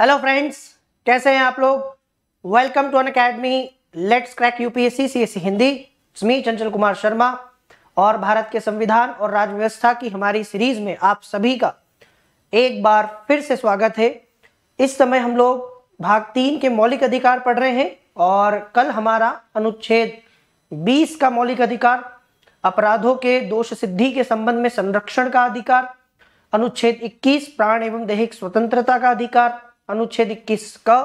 hello friends कैसे हैं आप लोग welcome to Unacademy let's crack UPSC CSC Hindi स्मी चंचल कुमार शर्मा और भारत के संविधान और राज्य व्यवस्था की हमारी सीरीज में आप सभी का एक बार फिर से स्वागत है इस समय हम लोग भाग तीन के मौलिक अधिकार पढ़ रहे हैं और कल हमारा अनुच्छेद बीस का मौलिक अधिकार अपराधों के दोष सिद्धि के संबंध में संरक्षण का अधिकार अनुच्छेद 21 प्राण एवं दैहिक स्वतंत्रता का अधिकार अनुच्छेद इक्कीस क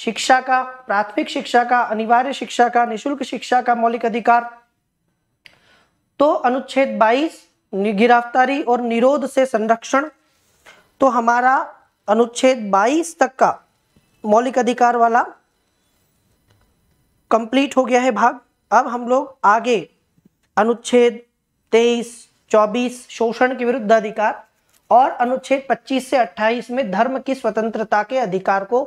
शिक्षा का प्राथमिक शिक्षा का अनिवार्य शिक्षा का निशुल्क शिक्षा का मौलिक अधिकार तो अनुच्छेद 22 गिरफ्तारी और निरोध से संरक्षण तो हमारा अनुच्छेद 22 तक का मौलिक अधिकार वाला कंप्लीट हो गया है भाग अब हम लोग आगे अनुच्छेद 23, 24 शोषण के विरुद्ध अधिकार और अनुच्छेद 25 से 28 में धर्म की स्वतंत्रता के अधिकार को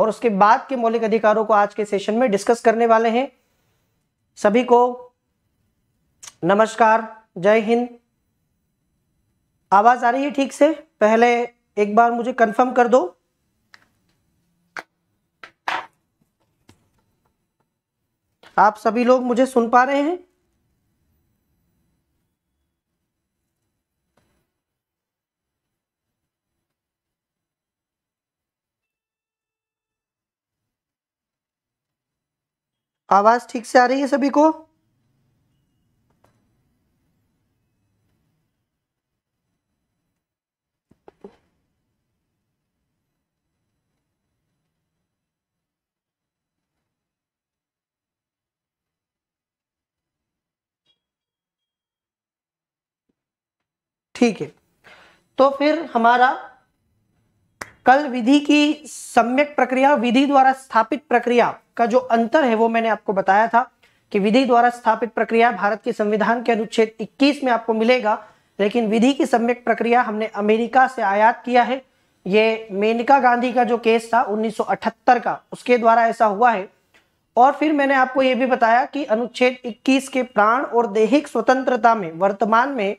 और उसके बाद के मौलिक अधिकारों को आज के सेशन में डिस्कस करने वाले हैं सभी को नमस्कार जय हिंद आवाज आ रही है ठीक से पहले एक बार मुझे कंफर्म कर दो आप सभी लोग मुझे सुन पा रहे हैं आवाज़ ठीक से आ रही है सभी को ठीक है तो फिर हमारा कल विधि की सम्यक प्रक्रिया विधि द्वारा स्थापित प्रक्रिया का जो अंतर है वो मैंने आपको बताया था कि विधि द्वारा स्थापित प्रक्रिया भारत के संविधान के अनुच्छेद 21 में आपको मिलेगा लेकिन विधि की सम्यक प्रक्रिया हमने अमेरिका से आयात किया है ये मेनका गांधी का जो केस था 1978 का उसके द्वारा ऐसा हुआ है और फिर मैंने आपको ये भी बताया कि अनुच्छेद 21 के प्राण और दैहिक स्वतंत्रता में वर्तमान में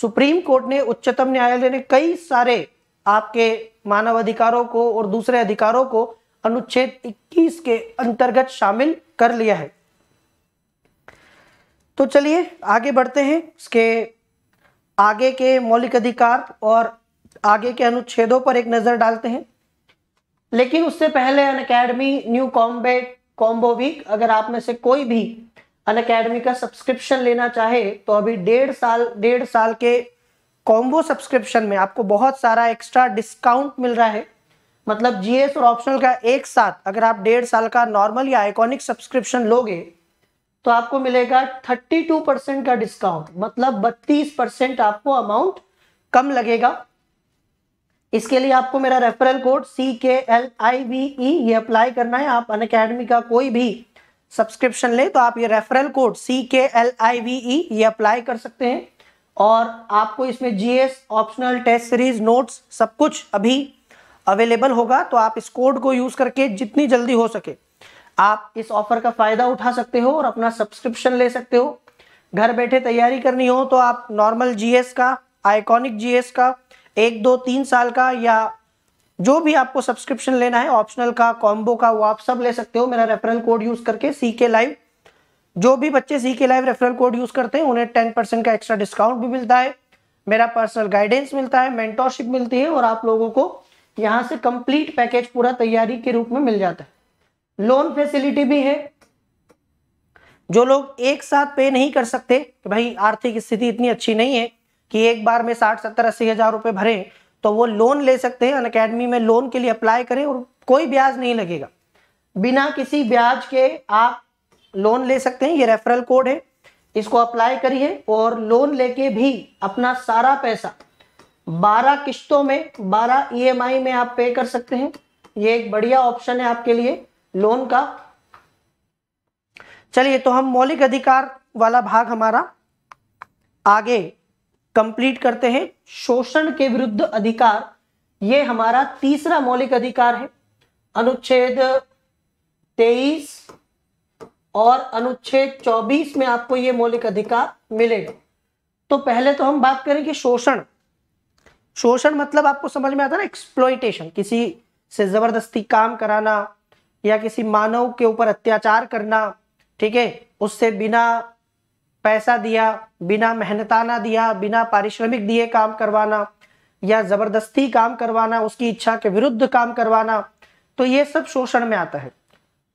सुप्रीम कोर्ट ने उच्चतम न्यायालय ने कई सारे आपके मानव अधिकारों को और दूसरे अधिकारों को अनुच्छेद 21 के अंतर्गत शामिल कर लिया है तो चलिए आगे बढ़ते हैं इसके आगे के मौलिक अधिकार और आगे के अनुच्छेदों पर एक नज़र डालते हैं लेकिन उससे पहले Unacademy new combat combo week अगर आप में से कोई भी अन अकेडमी का सब्सक्रिप्शन लेना चाहे तो अभी डेढ़ साल डेढ़ साल के कॉम्बो सब्सक्रिप्शन में आपको बहुत सारा एक्स्ट्रा डिस्काउंट मिल रहा है मतलब जीएस और ऑप्शनल का एक साथ अगर आप डेढ़ साल का नॉर्मल या आइकॉनिक सब्सक्रिप्शन लोगे तो आपको मिलेगा 32 परसेंट का डिस्काउंट मतलब 32 परसेंट आपको अमाउंट कम लगेगा इसके लिए आपको मेरा रेफरल कोड सी के एल आई वी ई ये अप्लाई करना है आप अन अकेडमी का कोई भी सब्सक्रिप्शन ले तो आप ये रेफरल कोड सी के एल आई वी ई ये अप्लाई कर सकते हैं और आपको इसमें GS optional test series notes सब कुछ अभी अवेलेबल होगा तो आप इस कोड को यूज करके जितनी जल्दी हो सके आप इस ऑफर का फायदा उठा सकते हो और अपना सब्सक्रिप्शन ले सकते हो घर बैठे तैयारी करनी हो तो आप नॉर्मल जीएस का आइकॉनिक जीएस का एक दो तीन साल का या जो भी आपको सब्सक्रिप्शन लेना है ऑप्शनल का कॉम्बो का वो आप सब ले सकते हो मेरा रेफरल कोड यूज करके सी के लाइव जो भी बच्चे सी के लाइव रेफरल कोड यूज करते हैं उन्हें टेन परसेंट का एक्स्ट्रा डिस्काउंट भी मिलता है मेरा पर्सनल गाइडेंस मिलता है मेंटोरशिप मिलती है और आप लोगों को यहाँ से कंप्लीट पैकेज पूरा तैयारी के रूप में मिल जाता है लोन फैसिलिटी भी है जो लोग एक साथ पे नहीं कर सकते कि भाई आर्थिक स्थिति इतनी अच्छी नहीं है कि एक बार में साठ सत्तर अस्सी हजार रुपए भरे तो वो लोन ले सकते हैं अन अकेडमी में लोन के लिए अप्लाई करें और कोई ब्याज नहीं लगेगा बिना किसी ब्याज के आप लोन ले सकते हैं ये रेफरल कोड है इसको अप्लाई करिए और लोन लेके भी अपना सारा पैसा 12 किश्तों में 12 ईएमआई e में आप पे कर सकते हैं ये एक बढ़िया ऑप्शन है आपके लिए लोन का चलिए तो हम मौलिक अधिकार वाला भाग हमारा आगे कंप्लीट करते हैं शोषण के विरुद्ध अधिकार ये हमारा तीसरा मौलिक अधिकार है अनुच्छेद तेईस और अनुच्छेद 24 में आपको ये मौलिक अधिकार मिलेगा तो पहले तो हम बात करें कि शोषण शोषण मतलब आपको समझ में आता है ना एक्सप्लोइटेशन किसी से जबरदस्ती काम कराना या किसी मानव के ऊपर अत्याचार करना ठीक है उससे बिना पैसा दिया बिना मेहनताना दिया बिना पारिश्रमिक दिए काम करवाना या जबरदस्ती काम करवाना उसकी इच्छा के विरुद्ध काम करवाना तो ये सब शोषण में आता है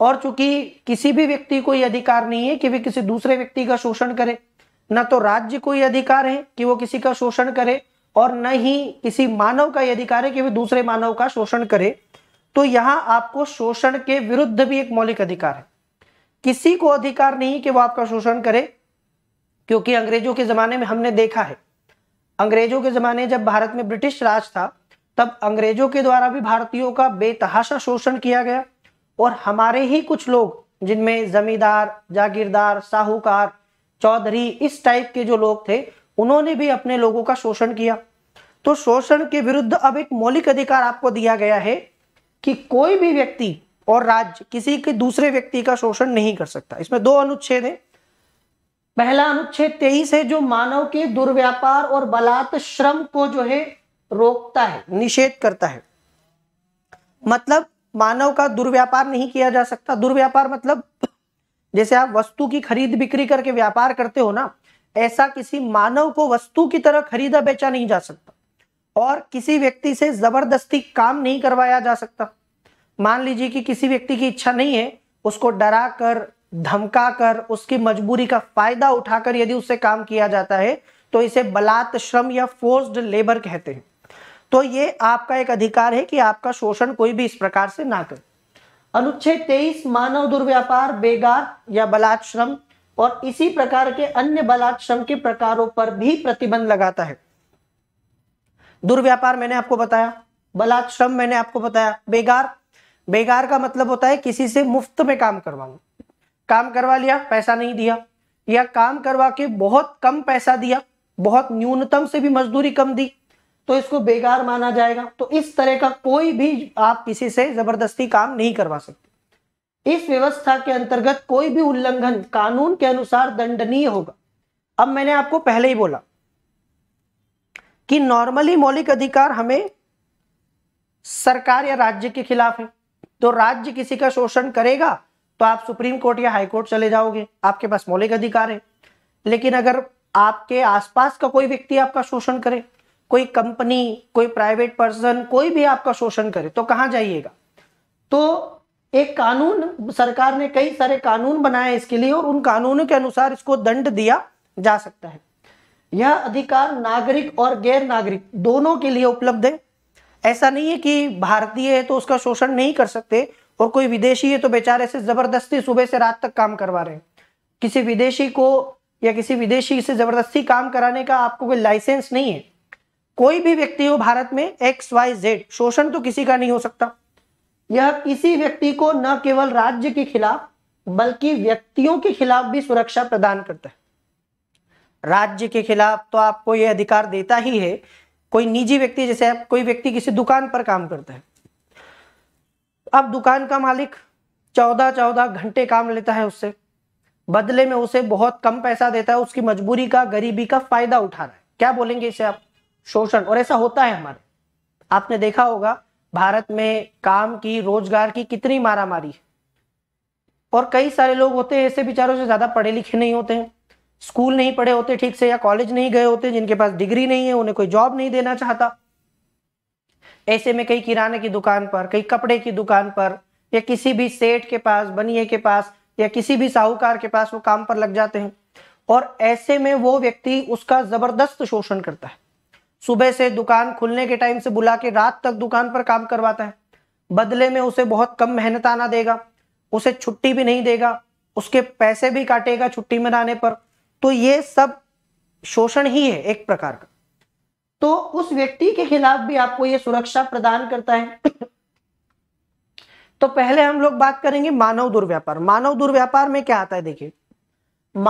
और चूंकि किसी भी व्यक्ति को यह अधिकार नहीं है कि वे किसी दूसरे व्यक्ति का शोषण करे न तो राज्य को यह अधिकार है कि वो किसी का शोषण करे और न ही किसी मानव का यह अधिकार है कि वे दूसरे मानव का शोषण करे तो यहां आपको शोषण के विरुद्ध भी एक मौलिक अधिकार है किसी को अधिकार नहीं कि वो आपका शोषण करे क्योंकि अंग्रेजों के ज़माने में हमने देखा है अंग्रेजों के ज़माने जब भारत में ब्रिटिश राज था तब अंग्रेजों के द्वारा भी भारतीयों का बेतहाशा शोषण किया गया और हमारे ही कुछ लोग जिनमें जमींदार जागीरदार साहूकार चौधरी इस टाइप के जो लोग थे उन्होंने भी अपने लोगों का शोषण किया तो शोषण के विरुद्ध अब एक मौलिक अधिकार आपको दिया गया है कि कोई भी व्यक्ति और राज्य किसी के दूसरे व्यक्ति का शोषण नहीं कर सकता इसमें दो अनुच्छेद हैं पहला अनुच्छेद तेईस है जो मानव के दुर्व्यापार और बलात् श्रम को जो है रोकता है निषेध करता है मतलब मानव का दुर्व्यापार नहीं किया जा सकता दुर्व्यापार मतलब जैसे आप वस्तु की खरीद बिक्री करके व्यापार करते हो ना ऐसा किसी मानव को वस्तु की तरह खरीदा बेचा नहीं जा सकता और किसी व्यक्ति से जबरदस्ती काम नहीं करवाया जा सकता मान लीजिए कि किसी व्यक्ति की इच्छा नहीं है उसको डरा कर धमका कर उसकी मजबूरी का फायदा उठाकर यदि उससे काम किया जाता है तो इसे बलात्श्रम या फोर्स्ड लेबर कहते हैं तो ये आपका एक अधिकार है कि आपका शोषण कोई भी इस प्रकार से ना करे अनुच्छेद तेईस मानव दुर्व्यापार बेगार या बलात्श्रम और इसी प्रकार के अन्य बलात्श्रम के प्रकारों पर भी प्रतिबंध लगाता है दुर्व्यापार मैंने आपको बताया बलात्श्रम मैंने आपको बताया बेगार बेगार का मतलब होता है किसी से मुफ्त में काम करवाना काम करवा लिया पैसा नहीं दिया या काम करवा के बहुत कम पैसा दिया बहुत न्यूनतम से भी मजदूरी कम दी तो इसको बेकार माना जाएगा तो इस तरह का कोई भी आप किसी से जबरदस्ती काम नहीं करवा सकते इस व्यवस्था के अंतर्गत कोई भी उल्लंघन कानून के अनुसार दंडनीय होगा अब मैंने आपको पहले ही बोला कि नॉर्मली मौलिक अधिकार हमें सरकार या राज्य के खिलाफ है तो राज्य किसी का शोषण करेगा तो आप सुप्रीम कोर्ट या हाई कोर्ट चले जाओगे आपके पास मौलिक अधिकार है लेकिन अगर आपके आसपास का कोई व्यक्ति आपका शोषण करे कोई कंपनी कोई प्राइवेट पर्सन कोई भी आपका शोषण करे तो कहाँ जाइएगा तो एक कानून सरकार ने कई सारे कानून बनाए इसके लिए और उन कानूनों के अनुसार इसको दंड दिया जा सकता है यह अधिकार नागरिक और गैर नागरिक दोनों के लिए उपलब्ध है ऐसा नहीं है कि भारतीय है तो उसका शोषण नहीं कर सकते और कोई विदेशी है तो बेचारे से जबरदस्ती सुबह से रात तक काम करवा रहे हैं किसी विदेशी को या किसी विदेशी से जबरदस्ती काम कराने का आपको कोई लाइसेंस नहीं है कोई भी व्यक्ति हो भारत में एक्स वाई जेड शोषण तो किसी का नहीं हो सकता यह किसी व्यक्ति को न केवल राज्य के खिलाफ बल्कि व्यक्तियों के खिलाफ भी सुरक्षा प्रदान करता है राज्य के खिलाफ तो आपको यह अधिकार देता ही है कोई निजी व्यक्ति जैसे आप कोई व्यक्ति किसी दुकान पर काम करता है अब दुकान का मालिक चौदह चौदह घंटे काम लेता है उससे बदले में उसे बहुत कम पैसा देता है उसकी मजबूरी का गरीबी का फायदा उठा रहा है क्या बोलेंगे इसे आप शोषण और ऐसा होता है हमारे आपने देखा होगा भारत में काम की रोजगार की कितनी मारामारी है और कई सारे लोग होते हैं ऐसे बेचारों से ज़्यादा पढ़े लिखे नहीं होते हैं स्कूल नहीं पढ़े होते ठीक से या कॉलेज नहीं गए होते जिनके पास डिग्री नहीं है उन्हें कोई जॉब नहीं देना चाहता ऐसे में कई किराने की दुकान पर कई कपड़े की दुकान पर या किसी भी सेठ के पास बनिए के पास या किसी भी साहूकार के पास वो काम पर लग जाते हैं और ऐसे में वो व्यक्ति उसका जबरदस्त शोषण करता है सुबह से दुकान खुलने के टाइम से बुला के रात तक दुकान पर काम करवाता है बदले में उसे बहुत कम मेहनत आना देगा उसे छुट्टी भी नहीं देगा उसके पैसे भी काटेगा छुट्टी में आने पर तो ये सब शोषण ही है एक प्रकार का तो उस व्यक्ति के खिलाफ भी आपको ये सुरक्षा प्रदान करता है तो पहले हम लोग बात करेंगे मानव दुर्व्यापार मानव दुर्व्यापार में क्या आता है देखिए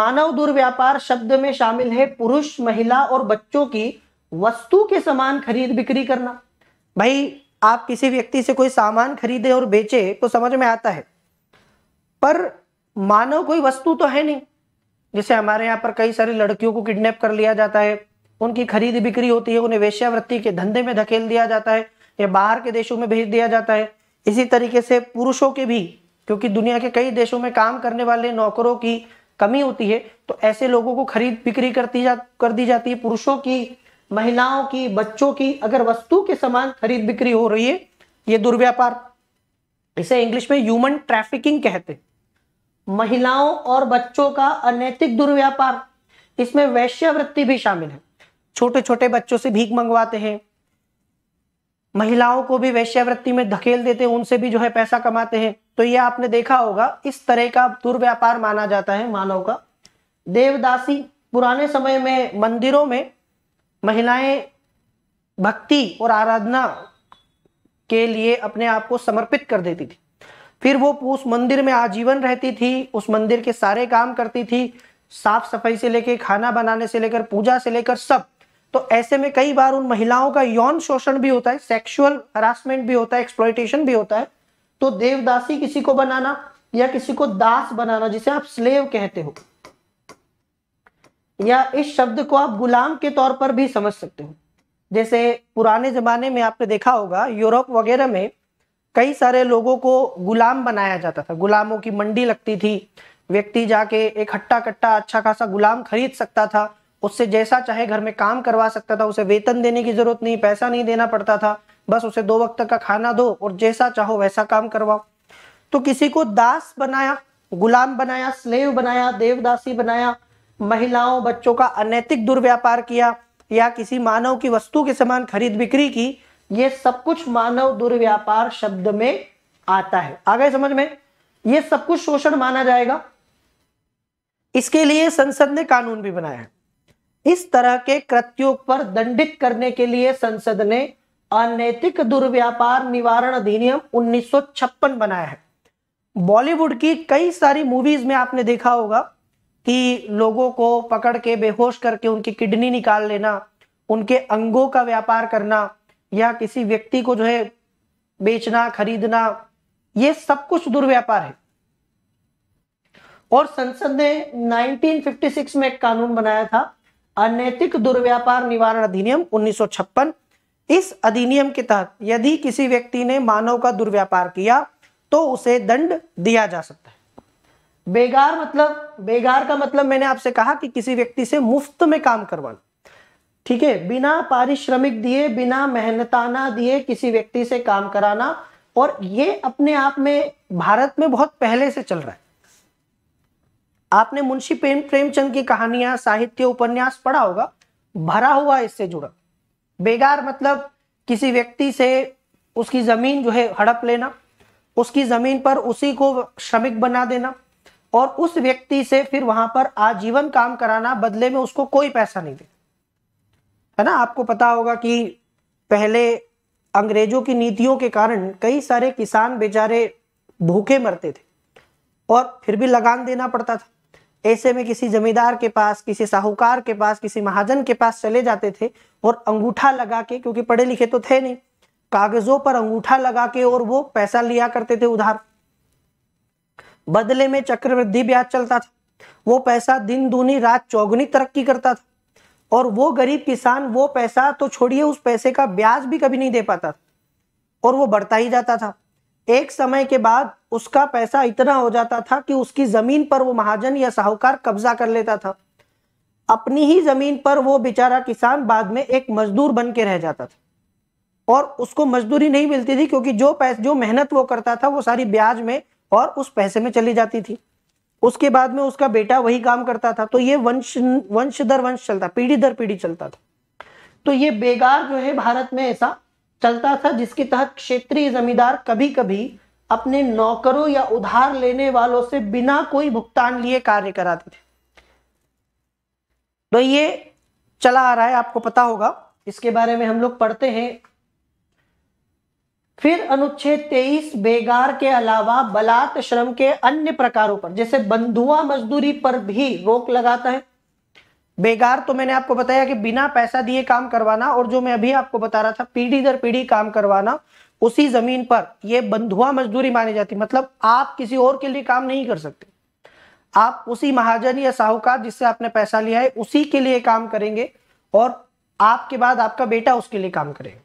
मानव दुर्व्यापार शब्द में शामिल है पुरुष महिला और बच्चों की वस्तु के समान खरीद बिक्री करना भाई आप किसी व्यक्ति से कोई सामान खरीदे और बेचे तो समझ में आता है पर मानव कोई वस्तु तो है नहीं जैसे हमारे यहाँ पर कई सारी लड़कियों को किडनैप कर लिया जाता है उनकी खरीद बिक्री होती है उन्हें वेश्यावृत्ति के धंधे में धकेल दिया जाता है या बाहर के देशों में भेज दिया जाता है इसी तरीके से पुरुषों के भी क्योंकि दुनिया के कई देशों में काम करने वाले नौकरों की कमी होती है तो ऐसे लोगों को खरीद बिक्री करती जा कर दी जाती है पुरुषों की महिलाओं की बच्चों की अगर वस्तु के समान खरीद बिक्री हो रही है ये दुर्व्यापार इसे इंग्लिश में ह्यूमन ट्रैफिकिंग कहते महिलाओं और बच्चों का अनैतिक दुर्व्यापार इसमें वैश्यवृत्ति भी शामिल है छोटे छोटे बच्चों से भीख मंगवाते हैं महिलाओं को भी वैश्यावृत्ति में धकेल देते हैं उनसे भी जो है पैसा कमाते हैं तो ये आपने देखा होगा इस तरह का दुर्व्यापार माना जाता है मानव का देवदासी पुराने समय में मंदिरों में महिलाएं भक्ति और आराधना के लिए अपने आप को समर्पित कर देती थी फिर वो उस मंदिर में आजीवन रहती थी उस मंदिर के सारे काम करती थी साफ सफाई से लेकर खाना बनाने से लेकर पूजा से लेकर सब तो ऐसे में कई बार उन महिलाओं का यौन शोषण भी होता है सेक्सुअल हरासमेंट भी होता है एक्सप्लोइटेशन भी होता है तो देवदासी किसी को बनाना या किसी को दास बनाना जिसे आप स्लेव कहते हो या इस शब्द को आप गुलाम के तौर पर भी समझ सकते हो जैसे पुराने जमाने में आपने देखा होगा यूरोप वगैरह में कई सारे लोगों को गुलाम बनाया जाता था गुलामों की मंडी लगती थी व्यक्ति जाके एक हट्टा कट्टा अच्छा खासा गुलाम खरीद सकता था उससे जैसा चाहे घर में काम करवा सकता था उसे वेतन देने की जरूरत नहीं पैसा नहीं देना पड़ता था बस उसे दो वक्त का खाना दो और जैसा चाहो वैसा काम करवाओ तो किसी को दास बनाया गुलाम बनाया स्लेव बनाया देवदासी बनाया महिलाओं बच्चों का अनैतिक दुर्व्यापार किया या किसी मानव की वस्तु के समान खरीद बिक्री की यह सब कुछ मानव दुर्व्यापार शब्द में आता है आ गए समझ में यह सब कुछ शोषण माना जाएगा इसके लिए संसद ने कानून भी बनाया है इस तरह के कृत्यों पर दंडित करने के लिए संसद ने अनैतिक दुर्व्यापार निवारण अधिनियम 1956 बनाया है बॉलीवुड की कई सारी मूवीज में आपने देखा होगा कि लोगों को पकड़ के बेहोश करके उनकी किडनी निकाल लेना उनके अंगों का व्यापार करना या किसी व्यक्ति को जो है बेचना खरीदना ये सब कुछ दुर्व्यापार है और संसद ने 1956 में एक कानून बनाया था अनैतिक दुर्व्यापार निवारण अधिनियम 1956 इस अधिनियम के तहत यदि किसी व्यक्ति ने मानव का दुर्व्यापार किया तो उसे दंड दिया जा सकता है बेगार मतलब बेगार का मतलब मैंने आपसे कहा कि किसी व्यक्ति से मुफ्त में काम करवाना ठीक है बिना पारिश्रमिक दिए बिना मेहनताना दिए किसी व्यक्ति से काम कराना और ये अपने आप में भारत में बहुत पहले से चल रहा है आपने मुंशी प्रेम प्रेमचंद की कहानियां साहित्य उपन्यास पढ़ा होगा भरा हुआ इससे जुड़ा बेगार मतलब किसी व्यक्ति से उसकी जमीन जो है हड़प लेना उसकी जमीन पर उसी को श्रमिक बना देना और उस व्यक्ति से फिर वहां पर आजीवन काम कराना बदले में उसको कोई पैसा नहीं दे है ना आपको पता होगा कि पहले अंग्रेजों की नीतियों के कारण कई सारे किसान बेचारे भूखे मरते थे और फिर भी लगान देना पड़ता था ऐसे में किसी जमींदार के पास किसी साहूकार के पास किसी महाजन के पास चले जाते थे और अंगूठा लगा के क्योंकि पढ़े लिखे तो थे नहीं कागजों पर अंगूठा लगा के और वो पैसा लिया करते थे उधार बदले में चक्रवृद्धि ब्याज चलता था वो पैसा दिन दूनी रात चौगुनी तरक्की करता था और वो गरीब किसान वो पैसा तो छोड़िए उस पैसे का ब्याज भी कभी नहीं दे पाता था और वो बढ़ता ही जाता था एक समय के बाद उसका पैसा इतना हो जाता था कि उसकी जमीन पर वो महाजन या साहूकार कब्जा कर लेता था अपनी ही जमीन पर वो बेचारा किसान बाद में एक मजदूर बन के रह जाता था और उसको मजदूरी नहीं मिलती थी क्योंकि जो पैसा जो मेहनत वो करता था वो सारी ब्याज में और उस पैसे में चली जाती थी उसके बाद में उसका बेटा वही काम करता था तो ये वंश वंश दर वंश चलता पीढ़ी दर पीढ़ी चलता था तो ये बेगार जो है भारत में ऐसा चलता था जिसके तहत क्षेत्रीय जमींदार कभी कभी अपने नौकरों या उधार लेने वालों से बिना कोई भुगतान लिए कार्य कराते थे तो ये चला आ रहा है आपको पता होगा इसके बारे में हम लोग पढ़ते हैं फिर अनुच्छेद 23 बेगार के अलावा बलात् श्रम के अन्य प्रकारों पर जैसे बंधुआ मजदूरी पर भी रोक लगाता है बेगार तो मैंने आपको बताया कि बिना पैसा दिए काम करवाना और जो मैं अभी आपको बता रहा था पीढ़ी दर पीढ़ी काम करवाना उसी जमीन पर यह बंधुआ मजदूरी मानी जाती मतलब आप किसी और के लिए काम नहीं कर सकते आप उसी महाजन या साहूकार जिससे आपने पैसा लिया है उसी के लिए काम करेंगे और आपके बाद आपका बेटा उसके लिए काम करेगा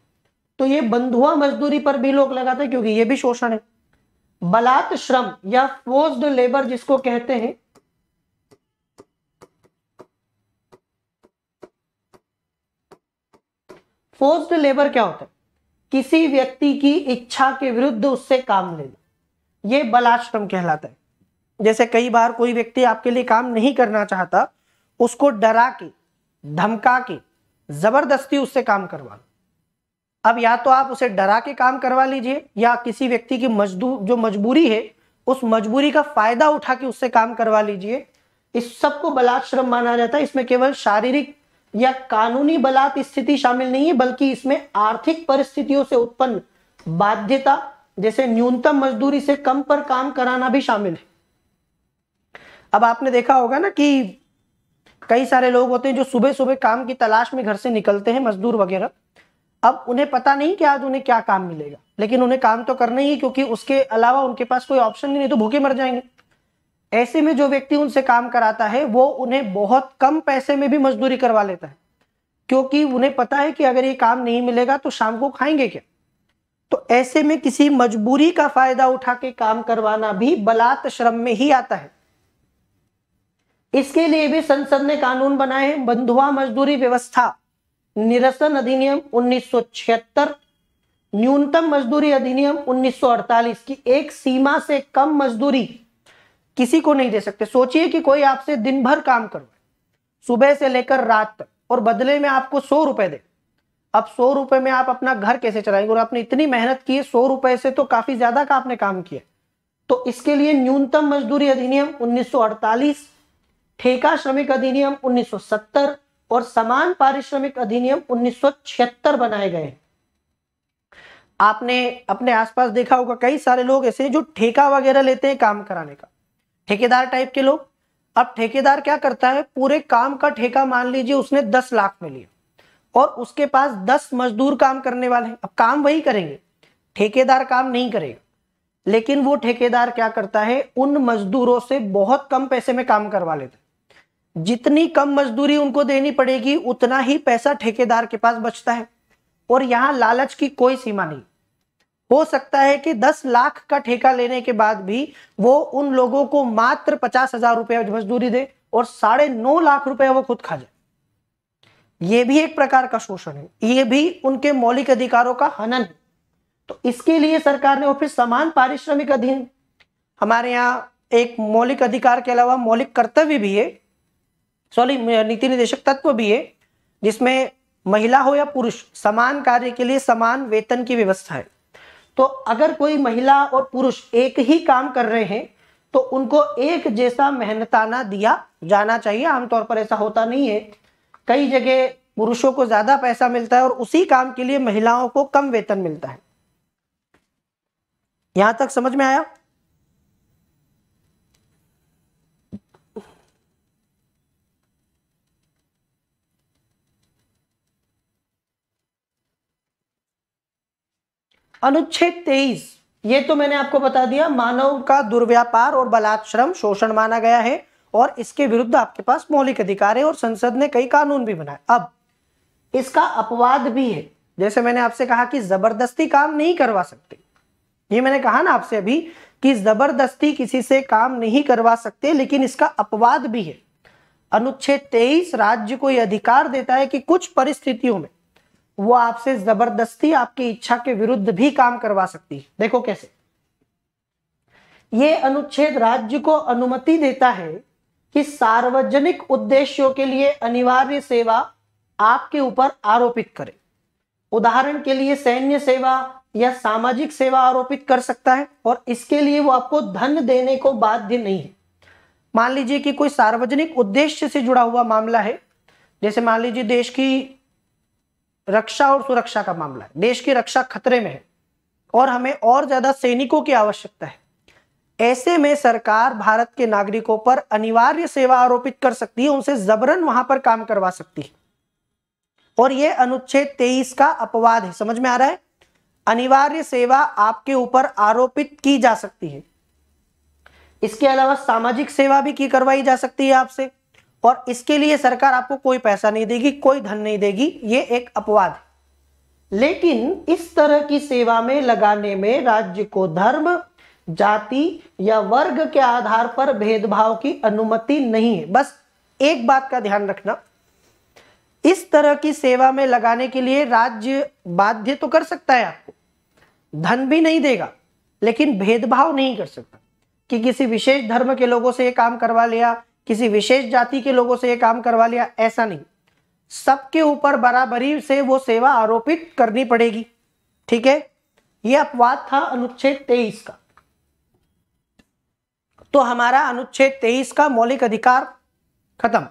तो ये बंधुआ मजदूरी पर भी लोग लगाते हैं क्योंकि ये भी शोषण है बलात् श्रम या फोर्स्ड लेबर जिसको कहते हैं फोर्स्ड लेबर क्या होता है किसी व्यक्ति की इच्छा के विरुद्ध उससे काम लेना यह बलाश्रम कहलाता है जैसे कई बार कोई व्यक्ति आपके लिए काम नहीं करना चाहता उसको डरा के धमका के जबरदस्ती उससे काम करवाना अब या तो आप उसे डरा के काम करवा लीजिए या किसी व्यक्ति की मजदूर जो मजबूरी है उस मजबूरी का फायदा उठा के उससे काम करवा लीजिए इस सबको बलात्श्रम माना जाता है इसमें केवल शारीरिक या कानूनी बलात् स्थिति शामिल नहीं है बल्कि इसमें आर्थिक परिस्थितियों से उत्पन्न बाध्यता जैसे न्यूनतम मजदूरी से कम पर काम कराना भी शामिल है अब आपने देखा होगा ना कि कई सारे लोग होते हैं जो सुबह सुबह काम की तलाश में घर से निकलते हैं मजदूर वगैरह अब उन्हें पता नहीं कि आज उन्हें क्या काम मिलेगा लेकिन उन्हें काम तो करना ही क्योंकि उसके अलावा उनके पास कोई ऑप्शन ही नहीं तो भूखे मर जाएंगे ऐसे में जो व्यक्ति उनसे काम कराता है वो उन्हें बहुत कम पैसे में भी मजदूरी करवा लेता है क्योंकि उन्हें पता है कि अगर ये काम नहीं मिलेगा तो शाम को खाएंगे क्या तो ऐसे में किसी मजबूरी का फायदा उठा के काम करवाना भी बलात् श्रम में ही आता है इसके लिए भी संसद ने कानून बनाए बंधुआ मजदूरी व्यवस्था निरसन अधिनियम 1976 न्यूनतम मजदूरी अधिनियम 1948 की एक सीमा से कम मजदूरी किसी को नहीं दे सकते सोचिए कि कोई आपसे दिन भर काम करवाए सुबह से लेकर रात तक और बदले में आपको सौ रुपए दे अब सौ रुपए में आप अपना घर कैसे चलाएंगे और आपने इतनी मेहनत की है सौ रुपए से तो काफी ज्यादा का आपने काम किया तो इसके लिए न्यूनतम मजदूरी अधिनियम 1948 ठेका श्रमिक अधिनियम और समान पारिश्रमिक अधिनियम 1976 बनाए गए आपने अपने आसपास देखा होगा कई सारे लोग ऐसे जो ठेका वगैरह लेते हैं काम कराने का ठेकेदार टाइप के लोग अब ठेकेदार क्या करता है पूरे काम का ठेका मान लीजिए उसने दस लाख में लिया और उसके पास दस मजदूर काम करने वाले हैं अब काम वही करेंगे ठेकेदार काम नहीं करेगा लेकिन वो ठेकेदार क्या करता है उन मजदूरों से बहुत कम पैसे में काम करवा लेते है जितनी कम मजदूरी उनको देनी पड़ेगी उतना ही पैसा ठेकेदार के पास बचता है और यहां लालच की कोई सीमा नहीं हो सकता है कि 10 लाख का ठेका लेने के बाद भी वो उन लोगों को मात्र पचास हजार रुपये मजदूरी दे और साढ़े नौ लाख रुपया वो खुद खा जाए ये भी एक प्रकार का शोषण है ये भी उनके मौलिक अधिकारों का हनन है तो इसके लिए सरकार ने फिर समान पारिश्रमिक अधीन हमारे यहाँ एक मौलिक अधिकार के अलावा मौलिक कर्तव्य भी है सॉरी नीति निदेशक तत्व भी है जिसमें महिला हो या पुरुष समान कार्य के लिए समान वेतन की व्यवस्था है तो अगर कोई महिला और पुरुष एक ही काम कर रहे हैं तो उनको एक जैसा मेहनताना दिया जाना चाहिए आमतौर पर ऐसा होता नहीं है कई जगह पुरुषों को ज्यादा पैसा मिलता है और उसी काम के लिए महिलाओं को कम वेतन मिलता है यहां तक समझ में आया अनुच्छेद तेईस ये तो मैंने आपको बता दिया मानव का दुर्व्यापार और बलात्श्रम शोषण माना गया है और इसके विरुद्ध आपके पास मौलिक अधिकार है और संसद ने कई कानून भी बनाए अब इसका अपवाद भी है जैसे मैंने आपसे कहा कि जबरदस्ती काम नहीं करवा सकते ये मैंने कहा ना आपसे अभी कि जबरदस्ती किसी से काम नहीं करवा सकते लेकिन इसका अपवाद भी है अनुच्छेद तेईस राज्य को यह अधिकार देता है कि कुछ परिस्थितियों में वो आपसे जबरदस्ती आपकी इच्छा के विरुद्ध भी काम करवा सकती है देखो कैसे ये अनुच्छेद राज्य को अनुमति देता है कि सार्वजनिक उद्देश्यों के लिए अनिवार्य सेवा आपके ऊपर आरोपित करे उदाहरण के लिए सैन्य सेवा या सामाजिक सेवा आरोपित कर सकता है और इसके लिए वो आपको धन देने को बाध्य नहीं है मान लीजिए कि कोई सार्वजनिक उद्देश्य से जुड़ा हुआ मामला है जैसे मान लीजिए देश की रक्षा और सुरक्षा का मामला है देश की रक्षा खतरे में है और हमें और ज्यादा सैनिकों की आवश्यकता है ऐसे में सरकार भारत के नागरिकों पर अनिवार्य सेवा आरोपित कर सकती है उनसे जबरन वहां पर काम करवा सकती है और यह अनुच्छेद तेईस का अपवाद है समझ में आ रहा है अनिवार्य सेवा आपके ऊपर आरोपित की जा सकती है इसके अलावा सामाजिक सेवा भी की करवाई जा सकती है आपसे और इसके लिए सरकार आपको कोई पैसा नहीं देगी कोई धन नहीं देगी ये एक अपवाद है लेकिन इस तरह की सेवा में लगाने में राज्य को धर्म जाति या वर्ग के आधार पर भेदभाव की अनुमति नहीं है बस एक बात का ध्यान रखना इस तरह की सेवा में लगाने के लिए राज्य बाध्य तो कर सकता है आपको धन भी नहीं देगा लेकिन भेदभाव नहीं कर सकता कि किसी विशेष धर्म के लोगों से ये काम करवा लिया किसी विशेष जाति के लोगों से ये काम करवा लिया ऐसा नहीं सबके ऊपर बराबरी से वो सेवा आरोपित करनी पड़ेगी ठीक है ये अपवाद था अनुच्छेद तेईस का तो हमारा अनुच्छेद तेईस का मौलिक अधिकार खत्म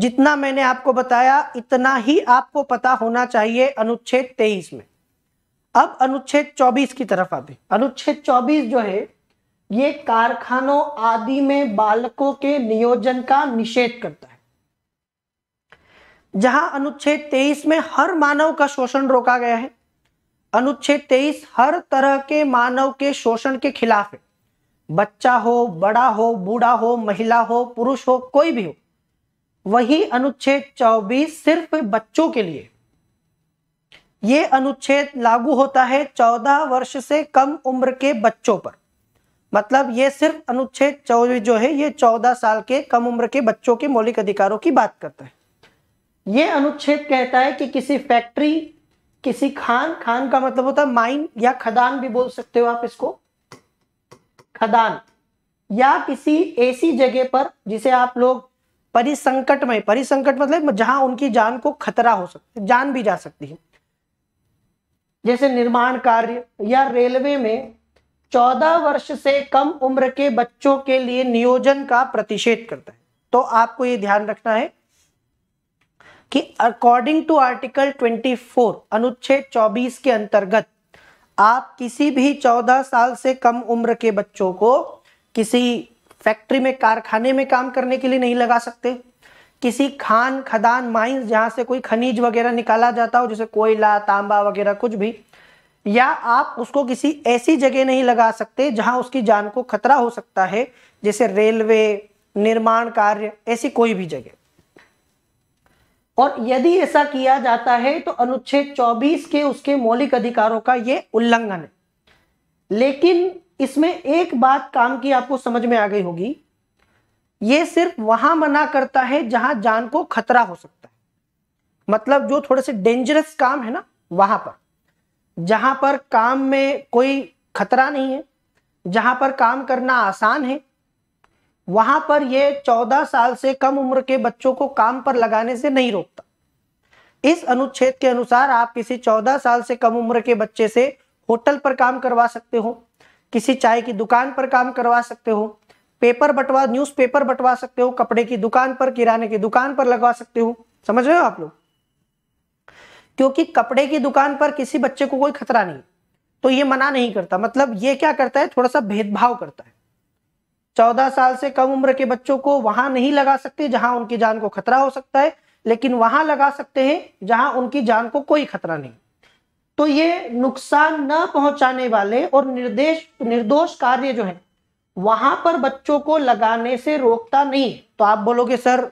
जितना मैंने आपको बताया इतना ही आपको पता होना चाहिए अनुच्छेद तेईस में अब अनुच्छेद चौबीस की तरफ आते अनुच्छेद चौबीस जो है ये कारखानों आदि में बालकों के नियोजन का निषेध करता है जहां अनुच्छेद 23 में हर मानव का शोषण रोका गया है अनुच्छेद 23 हर तरह के मानव के शोषण के खिलाफ है बच्चा हो बड़ा हो बूढ़ा हो महिला हो पुरुष हो कोई भी हो वही अनुच्छेद 24 सिर्फ बच्चों के लिए ये अनुच्छेद लागू होता है 14 वर्ष से कम उम्र के बच्चों पर मतलब ये सिर्फ अनुच्छेद चौबीस जो है ये चौदह साल के कम उम्र के बच्चों के मौलिक अधिकारों की बात करता है ये अनुच्छेद कहता है कि किसी फैक्ट्री किसी खान खान का मतलब होता है माइन या खदान भी बोल सकते हो आप इसको खदान या किसी ऐसी जगह पर जिसे आप लोग परिसंकट में परिसंकट मतलब जहां उनकी जान को खतरा हो सकता जान भी जा सकती है जैसे निर्माण कार्य या रेलवे में चौदह वर्ष से कम उम्र के बच्चों के लिए नियोजन का प्रतिषेध करता है तो आपको यह ध्यान रखना है कि अकॉर्डिंग टू आर्टिकल 24 अनुच्छेद 24 के अंतर्गत आप किसी भी 14 साल से कम उम्र के बच्चों को किसी फैक्ट्री में कारखाने में काम करने के लिए नहीं लगा सकते किसी खान खदान माइंस जहां से कोई खनिज वगैरह निकाला जाता हो जैसे कोयला तांबा वगैरह कुछ भी या आप उसको किसी ऐसी जगह नहीं लगा सकते जहां उसकी जान को खतरा हो सकता है जैसे रेलवे निर्माण कार्य ऐसी कोई भी जगह और यदि ऐसा किया जाता है तो अनुच्छेद 24 के उसके मौलिक अधिकारों का यह उल्लंघन है लेकिन इसमें एक बात काम की आपको समझ में आ गई होगी ये सिर्फ वहां मना करता है जहां जान को खतरा हो सकता है मतलब जो थोड़े से डेंजरस काम है ना वहां पर जहां पर काम में कोई खतरा नहीं है जहां पर काम करना आसान है वहां पर यह चौदह साल से कम उम्र के बच्चों को काम पर लगाने से नहीं रोकता इस अनुच्छेद के अनुसार आप किसी चौदह साल से कम उम्र के बच्चे से होटल पर काम करवा सकते हो किसी चाय की दुकान पर काम करवा सकते हो पेपर बंटवा न्यूज़पेपर बंटवा सकते हो कपड़े की दुकान पर किराने की दुकान पर लगवा सकते हो समझ रहे हो आप लोग क्योंकि कपड़े की दुकान पर किसी बच्चे को कोई खतरा नहीं तो ये मना नहीं करता मतलब ये क्या करता है थोड़ा सा भेदभाव करता है चौदह साल से कम उम्र के बच्चों को वहां नहीं लगा सकते जहां उनकी जान को खतरा हो सकता है लेकिन वहां लगा सकते हैं जहां उनकी जान को कोई खतरा नहीं तो ये नुकसान न पहुंचाने वाले और निर्देश निर्दोष कार्य जो है वहां पर बच्चों को लगाने से रोकता नहीं है तो आप बोलोगे सर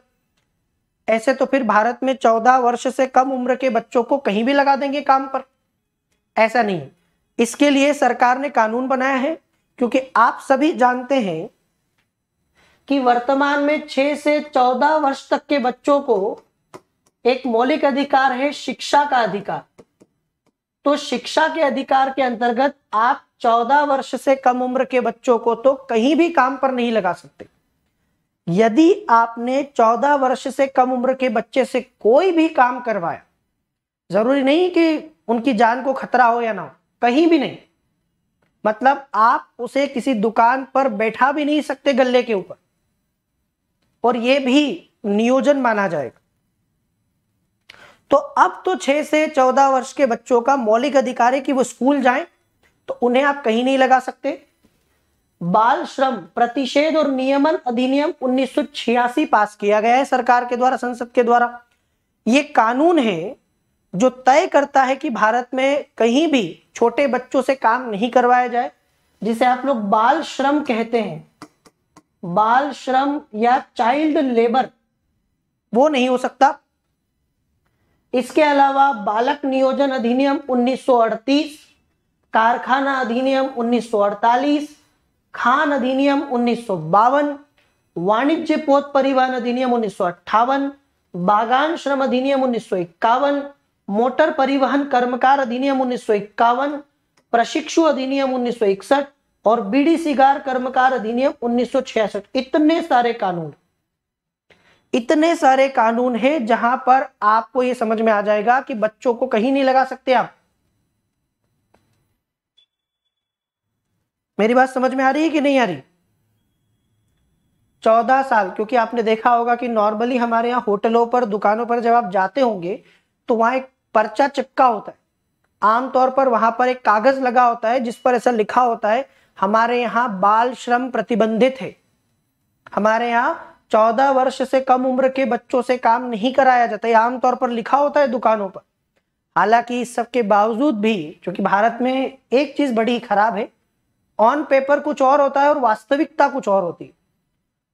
ऐसे तो फिर भारत में चौदह वर्ष से कम उम्र के बच्चों को कहीं भी लगा देंगे काम पर ऐसा नहीं इसके लिए सरकार ने कानून बनाया है क्योंकि आप सभी जानते हैं कि वर्तमान में 6 से 14 वर्ष तक के बच्चों को एक मौलिक अधिकार है शिक्षा का अधिकार तो शिक्षा के अधिकार के अंतर्गत आप 14 वर्ष से कम उम्र के बच्चों को तो कहीं भी काम पर नहीं लगा सकते यदि आपने 14 वर्ष से कम उम्र के बच्चे से कोई भी काम करवाया जरूरी नहीं कि उनकी जान को खतरा हो या ना हो कहीं भी नहीं मतलब आप उसे किसी दुकान पर बैठा भी नहीं सकते गले के ऊपर और यह भी नियोजन माना जाएगा तो अब तो 6 से 14 वर्ष के बच्चों का मौलिक अधिकार है कि वो स्कूल जाएं तो उन्हें आप कहीं नहीं लगा सकते बाल श्रम प्रतिषेध और नियमन अधिनियम उन्नीस पास किया गया है सरकार के द्वारा संसद के द्वारा ये कानून है जो तय करता है कि भारत में कहीं भी छोटे बच्चों से काम नहीं करवाया जाए जिसे आप लोग बाल श्रम कहते हैं बाल श्रम या चाइल्ड लेबर वो नहीं हो सकता इसके अलावा बालक नियोजन अधिनियम 1938 कारखाना अधिनियम 1948 खान अधिनियम उन्नीस वाणिज्य पोत परिवहन अधिनियम उन्नीस बागान श्रम अधिनियम उन्नीस मोटर परिवहन कर्मकार अधिनियम उन्नीस प्रशिक्षु अधिनियम उन्नीस और बीड़ी सिगार कर्मकार अधिनियम 1966 इतने सारे कानून इतने सारे कानून हैं जहां पर आपको ये समझ में आ जाएगा कि बच्चों को कहीं नहीं लगा सकते आप मेरी बात समझ में आ रही है कि नहीं आ रही चौदह साल क्योंकि आपने देखा होगा कि नॉर्मली हमारे यहाँ होटलों पर दुकानों पर जब आप जाते होंगे तो वहां एक पर्चा चिपका होता है आमतौर पर वहां पर एक कागज लगा होता है जिस पर ऐसा लिखा होता है हमारे यहाँ बाल श्रम प्रतिबंधित है हमारे यहाँ चौदह वर्ष से कम उम्र के बच्चों से काम नहीं कराया जाता है आमतौर पर लिखा होता है दुकानों पर हालांकि इस सब के बावजूद भी क्योंकि भारत में एक चीज बड़ी खराब है ऑन पेपर कुछ और होता है और वास्तविकता कुछ और होती है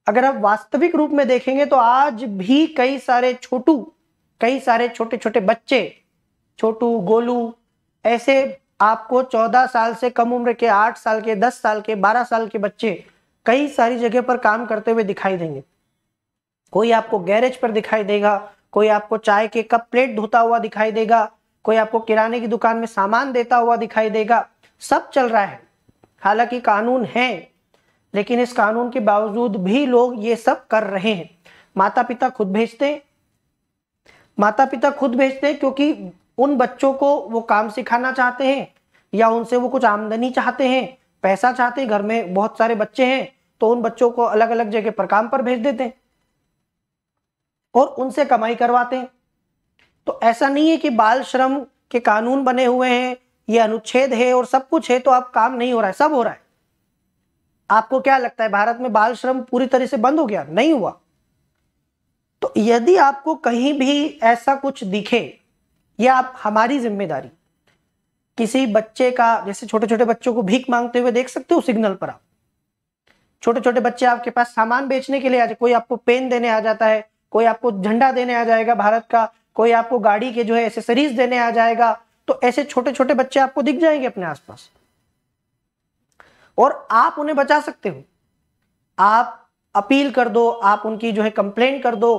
अगर आप वास्तविक रूप में देखेंगे तो आज भी कई सारे छोटू कई सारे छोटे छोटे बच्चे छोटू गोलू ऐसे आपको 14 साल से कम उम्र के 8 साल के 10 साल के 12 साल के बच्चे कई सारी जगह पर काम करते हुए दिखाई देंगे कोई आपको गैरेज पर दिखाई देगा कोई आपको चाय के कप प्लेट धोता हुआ दिखाई देगा कोई आपको किराने की दुकान में सामान देता हुआ दिखाई देगा सब चल रहा है हालांकि कानून है लेकिन इस कानून के बावजूद भी लोग ये सब कर रहे हैं माता पिता खुद भेजते माता पिता खुद भेजते हैं क्योंकि उन बच्चों को वो काम सिखाना चाहते हैं या उनसे वो कुछ आमदनी चाहते हैं पैसा चाहते हैं घर में बहुत सारे बच्चे हैं तो उन बच्चों को अलग अलग जगह पर काम पर भेज देते हैं और उनसे कमाई करवाते हैं तो ऐसा नहीं है कि बाल श्रम के कानून बने हुए हैं ये अनुच्छेद है और सब कुछ है तो आप काम नहीं हो रहा है सब हो रहा है आपको क्या लगता है भारत में बाल श्रम पूरी तरह से बंद हो गया नहीं हुआ तो यदि आपको कहीं भी ऐसा कुछ दिखे या आप हमारी जिम्मेदारी किसी बच्चे का जैसे छोटे छोटे बच्चों को भीख मांगते हुए देख सकते हो सिग्नल पर आप छोटे छोटे बच्चे आपके पास सामान बेचने के लिए आ जाए कोई आपको पेन देने आ जाता है कोई आपको झंडा देने आ जाएगा भारत का कोई आपको गाड़ी के जो है एसेसरीज देने आ जाएगा तो ऐसे छोटे छोटे बच्चे आपको दिख जाएंगे अपने आसपास और आप उन्हें बचा सकते हो आप अपील कर दो आप उनकी जो है कंप्लेन कर दो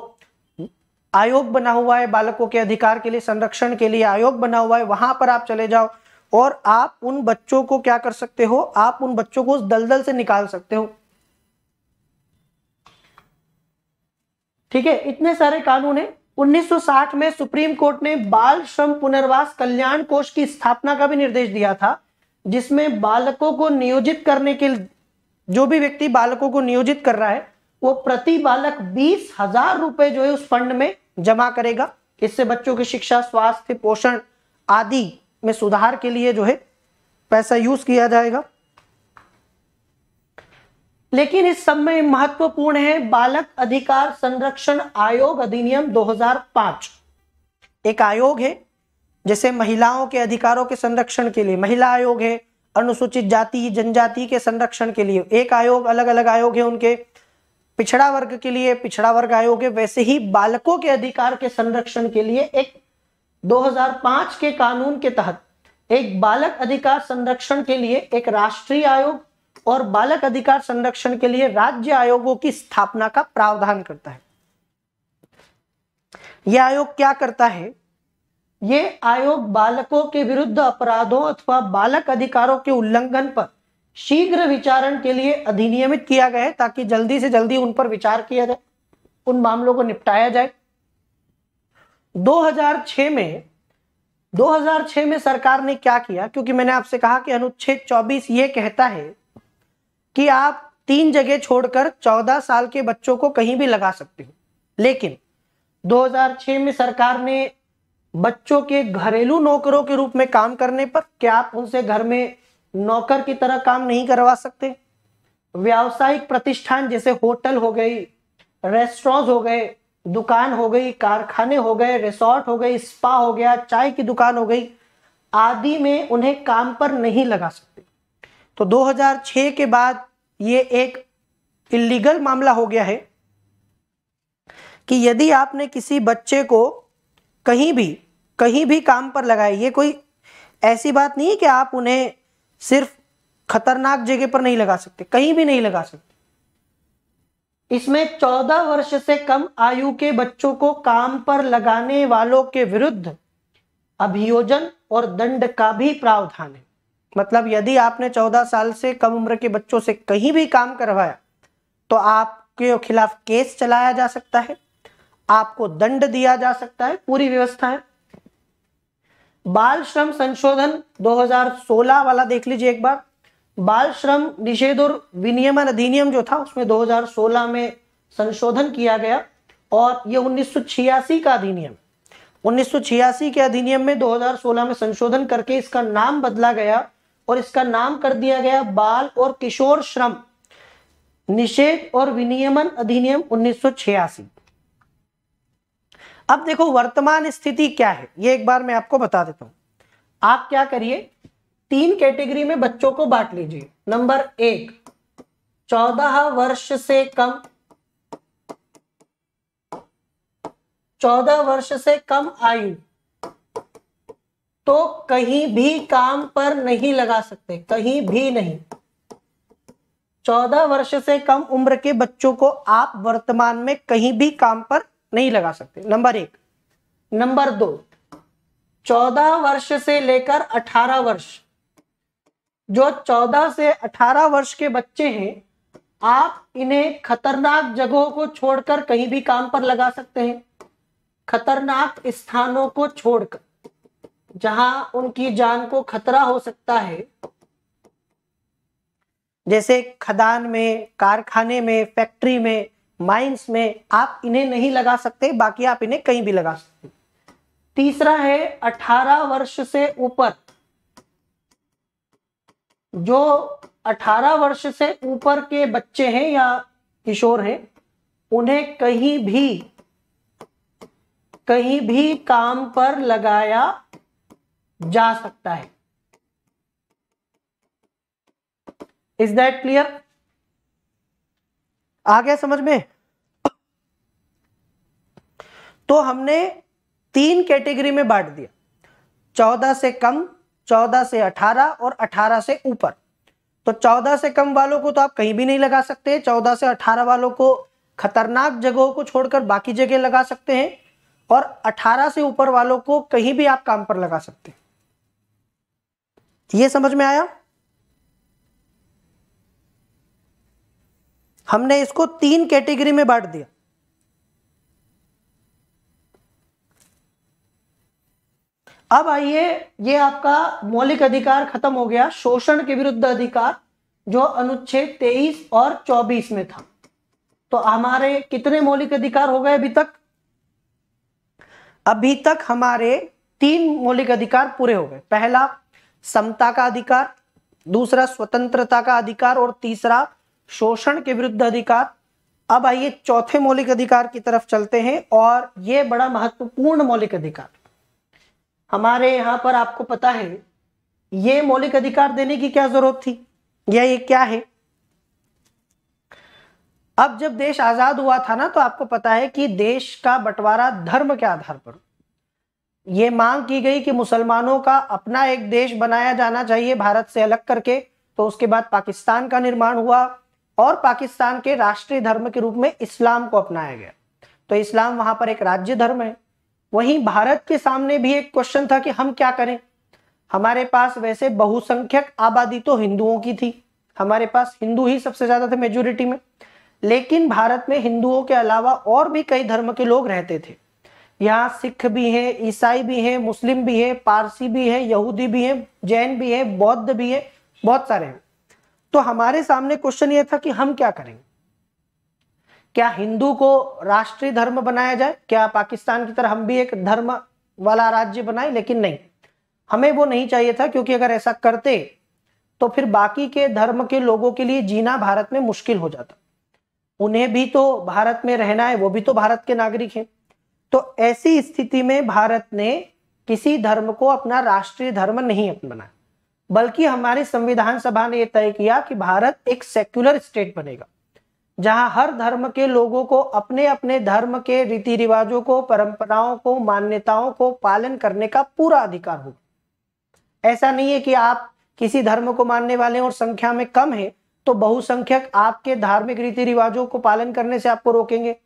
आयोग बना हुआ है बालकों के अधिकार के लिए संरक्षण के लिए आयोग बना हुआ है वहां पर आप चले जाओ और आप उन बच्चों को क्या कर सकते हो आप उन बच्चों को उस दलदल से निकाल सकते हो ठीक है इतने सारे कानून है 1960 में सुप्रीम कोर्ट ने बाल श्रम पुनर्वास कल्याण कोष की स्थापना का भी निर्देश दिया था जिसमें बालकों को नियोजित करने के जो भी व्यक्ति बालकों को नियोजित कर रहा है वो प्रति बालक बीस हजार रुपए जो है उस फंड में जमा करेगा इससे बच्चों की शिक्षा स्वास्थ्य पोषण आदि में सुधार के लिए जो है पैसा यूज किया जाएगा लेकिन इस सब में महत्वपूर्ण है बालक अधिकार संरक्षण आयोग अधिनियम 2005 एक आयोग है जैसे महिलाओं के अधिकारों के संरक्षण के लिए महिला आयोग है अनुसूचित जाति जनजाति के संरक्षण के लिए एक आयोग अलग अलग आयोग है उनके पिछड़ा वर्ग के लिए पिछड़ा वर्ग आयोग है वैसे ही बालकों के अधिकार के संरक्षण के लिए एक 2005 के कानून के तहत एक बालक अधिकार संरक्षण के लिए एक राष्ट्रीय आयोग और बालक अधिकार संरक्षण के लिए राज्य आयोगों की स्थापना का प्रावधान करता है यह आयोग क्या करता है ये आयोग बालकों के विरुद्ध अपराधों अथवा बालक अधिकारों के उल्लंघन पर शीघ्र विचारण के लिए अधिनियमित किया गया है ताकि जल्दी से जल्दी उन पर विचार किया जाए उन मामलों को निपटाया जाए 2006 में 2006 में सरकार ने क्या किया क्योंकि मैंने आपसे कहा कि अनुच्छेद 24 ये कहता है कि आप तीन जगह छोड़कर 14 साल के बच्चों को कहीं भी लगा सकते हो लेकिन 2006 में सरकार ने बच्चों के घरेलू नौकरों के रूप में काम करने पर क्या आप उनसे घर में नौकर की तरह काम नहीं करवा सकते व्यावसायिक प्रतिष्ठान जैसे होटल हो गई रेस्टोरेंट हो गए दुकान हो गई कारखाने हो गए रिसोर्ट हो गए स्पा हो गया चाय की दुकान हो गई आदि में उन्हें काम पर नहीं लगा सकते तो 2006 के बाद ये एक इलीगल मामला हो गया है कि यदि आपने किसी बच्चे को कहीं भी कहीं भी काम पर लगाए ये कोई ऐसी बात नहीं है कि आप उन्हें सिर्फ खतरनाक जगह पर नहीं लगा सकते कहीं भी नहीं लगा सकते इसमें 14 वर्ष से कम आयु के बच्चों को काम पर लगाने वालों के विरुद्ध अभियोजन और दंड का भी प्रावधान है मतलब यदि आपने 14 साल से कम उम्र के बच्चों से कहीं भी काम करवाया तो आपके खिलाफ केस चलाया जा सकता है आपको दंड दिया जा सकता है पूरी व्यवस्था है बाल श्रम संशोधन 2016 वाला देख लीजिए एक बार बाल श्रम निषेध और विनियमन अधिनियम जो था उसमें 2016 में संशोधन किया गया और ये उन्नीस का अधिनियम उन्नीस के अधिनियम में 2016 में संशोधन करके इसका नाम बदला गया और इसका नाम कर दिया गया बाल और किशोर श्रम निषेध और विनियमन अधिनियम उन्नीस अब देखो वर्तमान स्थिति क्या है ये एक बार मैं आपको बता देता हूं आप क्या करिए तीन कैटेगरी में बच्चों को बांट लीजिए नंबर एक चौदह वर्ष से कम चौदह वर्ष से कम आयु तो कहीं भी काम पर नहीं लगा सकते कहीं भी नहीं चौदह वर्ष से कम उम्र के बच्चों को आप वर्तमान में कहीं भी काम पर नहीं लगा सकते नंबर एक नंबर दो चौदह वर्ष से लेकर अठारह वर्ष जो चौदह से अठारह वर्ष के बच्चे हैं आप इन्हें खतरनाक जगहों को छोड़कर कहीं भी काम पर लगा सकते हैं खतरनाक स्थानों को छोड़कर जहां उनकी जान को खतरा हो सकता है जैसे खदान में कारखाने में फैक्ट्री में माइंस में आप इन्हें नहीं लगा सकते बाकी आप इन्हें कहीं भी लगा सकते तीसरा है 18 वर्ष से ऊपर जो 18 वर्ष से ऊपर के बच्चे हैं या किशोर हैं उन्हें कहीं भी कहीं भी काम पर लगाया जा सकता है इज दैट क्लियर आ गया समझ में तो हमने तीन कैटेगरी में बांट दिया चौदह से कम चौदह से अठारह और अठारह से ऊपर तो चौदह से कम वालों को तो आप कहीं भी नहीं लगा सकते चौदह से अठारह वालों को खतरनाक जगहों को छोड़कर बाकी जगह लगा सकते हैं और अठारह से ऊपर वालों को कहीं भी आप काम पर लगा सकते हैं ये समझ में आया हमने इसको तीन कैटेगरी में बांट दिया अब आइए ये आपका मौलिक अधिकार खत्म हो गया शोषण के विरुद्ध अधिकार जो अनुच्छेद 23 और 24 में था तो हमारे कितने मौलिक अधिकार हो गए अभी तक अभी तक हमारे तीन मौलिक अधिकार पूरे हो गए पहला समता का अधिकार दूसरा स्वतंत्रता का अधिकार और तीसरा शोषण के विरुद्ध अधिकार अब आइए चौथे मौलिक अधिकार की तरफ चलते हैं और ये बड़ा महत्वपूर्ण मौलिक अधिकार हमारे यहां पर आपको पता है ये मौलिक अधिकार देने की क्या जरूरत थी या ये क्या है अब जब देश आजाद हुआ था ना तो आपको पता है कि देश का बंटवारा धर्म के आधार पर ये मांग की गई कि मुसलमानों का अपना एक देश बनाया जाना चाहिए भारत से अलग करके तो उसके बाद पाकिस्तान का निर्माण हुआ और पाकिस्तान के राष्ट्रीय धर्म के रूप में इस्लाम को अपनाया गया तो इस्लाम वहां पर एक राज्य धर्म है वहीं भारत के सामने भी एक क्वेश्चन था कि हम क्या करें हमारे पास वैसे बहुसंख्यक आबादी तो हिंदुओं की थी हमारे पास हिंदू ही सबसे ज्यादा थे मेजोरिटी में लेकिन भारत में हिंदुओं के अलावा और भी कई धर्म के लोग रहते थे यहाँ सिख भी हैं ईसाई भी हैं मुस्लिम भी हैं पारसी भी हैं यहूदी भी हैं जैन भी हैं बौद्ध भी हैं बहुत सारे हैं तो हमारे सामने क्वेश्चन ये था कि हम क्या करेंगे क्या हिंदू को राष्ट्रीय धर्म बनाया जाए क्या पाकिस्तान की तरह हम भी एक धर्म वाला राज्य बनाए लेकिन नहीं हमें वो नहीं चाहिए था क्योंकि अगर ऐसा करते तो फिर बाकी के धर्म के लोगों के लिए जीना भारत में मुश्किल हो जाता उन्हें भी तो भारत में रहना है वो भी तो भारत के नागरिक हैं तो ऐसी स्थिति में भारत ने किसी धर्म को अपना राष्ट्रीय धर्म नहीं बनाया बल्कि हमारे संविधान सभा ने यह तय किया कि भारत एक सेक्युलर स्टेट बनेगा जहां हर धर्म के लोगों को अपने अपने धर्म के रीति रिवाजों को परंपराओं को मान्यताओं को पालन करने का पूरा अधिकार होगा ऐसा नहीं है कि आप किसी धर्म को मानने वाले और संख्या में कम है तो बहुसंख्यक आपके धार्मिक रीति रिवाजों को पालन करने से आपको रोकेंगे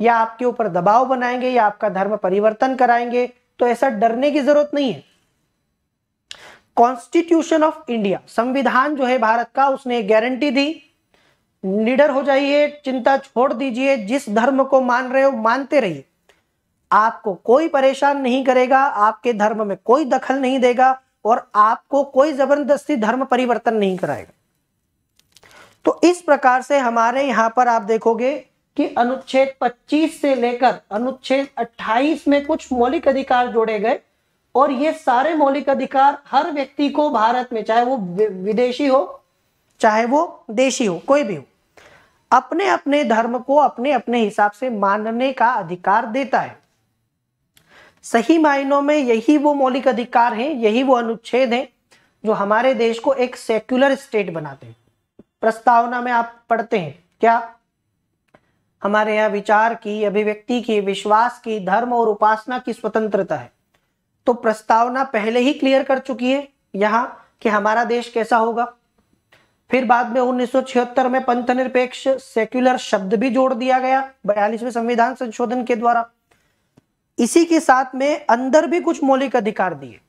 या आपके ऊपर दबाव बनाएंगे या आपका धर्म परिवर्तन कराएंगे तो ऐसा डरने की जरूरत नहीं है कॉन्स्टिट्यूशन ऑफ इंडिया संविधान जो है भारत का उसने गारंटी दी निडर हो जाइए चिंता छोड़ दीजिए जिस धर्म को मान रहे हो मानते रहिए आपको कोई परेशान नहीं करेगा आपके धर्म में कोई दखल नहीं देगा और आपको कोई जबरदस्ती धर्म परिवर्तन नहीं कराएगा तो इस प्रकार से हमारे यहां पर आप देखोगे कि अनुच्छेद 25 से लेकर अनुच्छेद 28 में कुछ मौलिक अधिकार जोड़े गए और ये सारे मौलिक अधिकार हर व्यक्ति को भारत में चाहे वो विदेशी हो चाहे वो देशी हो कोई भी हो अपने अपने धर्म को अपने अपने हिसाब से मानने का अधिकार देता है सही मायनों में यही वो मौलिक अधिकार हैं यही वो अनुच्छेद हैं जो हमारे देश को एक सेक्युलर स्टेट बनाते हैं प्रस्तावना में आप पढ़ते हैं क्या हमारे यहाँ विचार की अभिव्यक्ति की विश्वास की धर्म और उपासना की स्वतंत्रता है तो प्रस्तावना पहले ही क्लियर कर चुकी है यहाँ कि हमारा देश कैसा होगा फिर बाद में 1976 में पंथ निरपेक्ष सेक्युलर शब्द भी जोड़ दिया गया बयालीसवें संविधान संशोधन के द्वारा इसी के साथ में अंदर भी कुछ मौलिक अधिकार दिए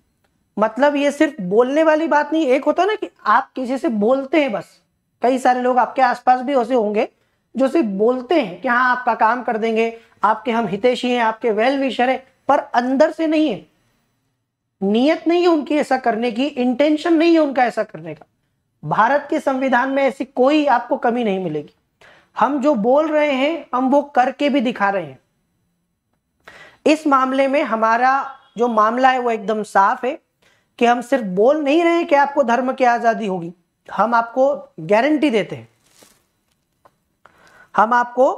मतलब ये सिर्फ बोलने वाली बात नहीं एक होता ना कि आप किसी से बोलते हैं बस कई सारे लोग आपके आसपास भी ऐसे होंगे जो सिर्फ बोलते हैं कि हाँ आपका काम कर देंगे आपके हम हितेशी हैं आपके वेल विशर हैं पर अंदर से नहीं है नीयत नहीं है उनकी ऐसा करने की इंटेंशन नहीं है उनका ऐसा करने का भारत के संविधान में ऐसी कोई आपको कमी नहीं मिलेगी हम जो बोल रहे हैं हम वो करके भी दिखा रहे हैं इस मामले में हमारा जो मामला है वो एकदम साफ है कि हम सिर्फ बोल नहीं रहे कि आपको धर्म की आज़ादी होगी हम आपको गारंटी देते हैं हम आपको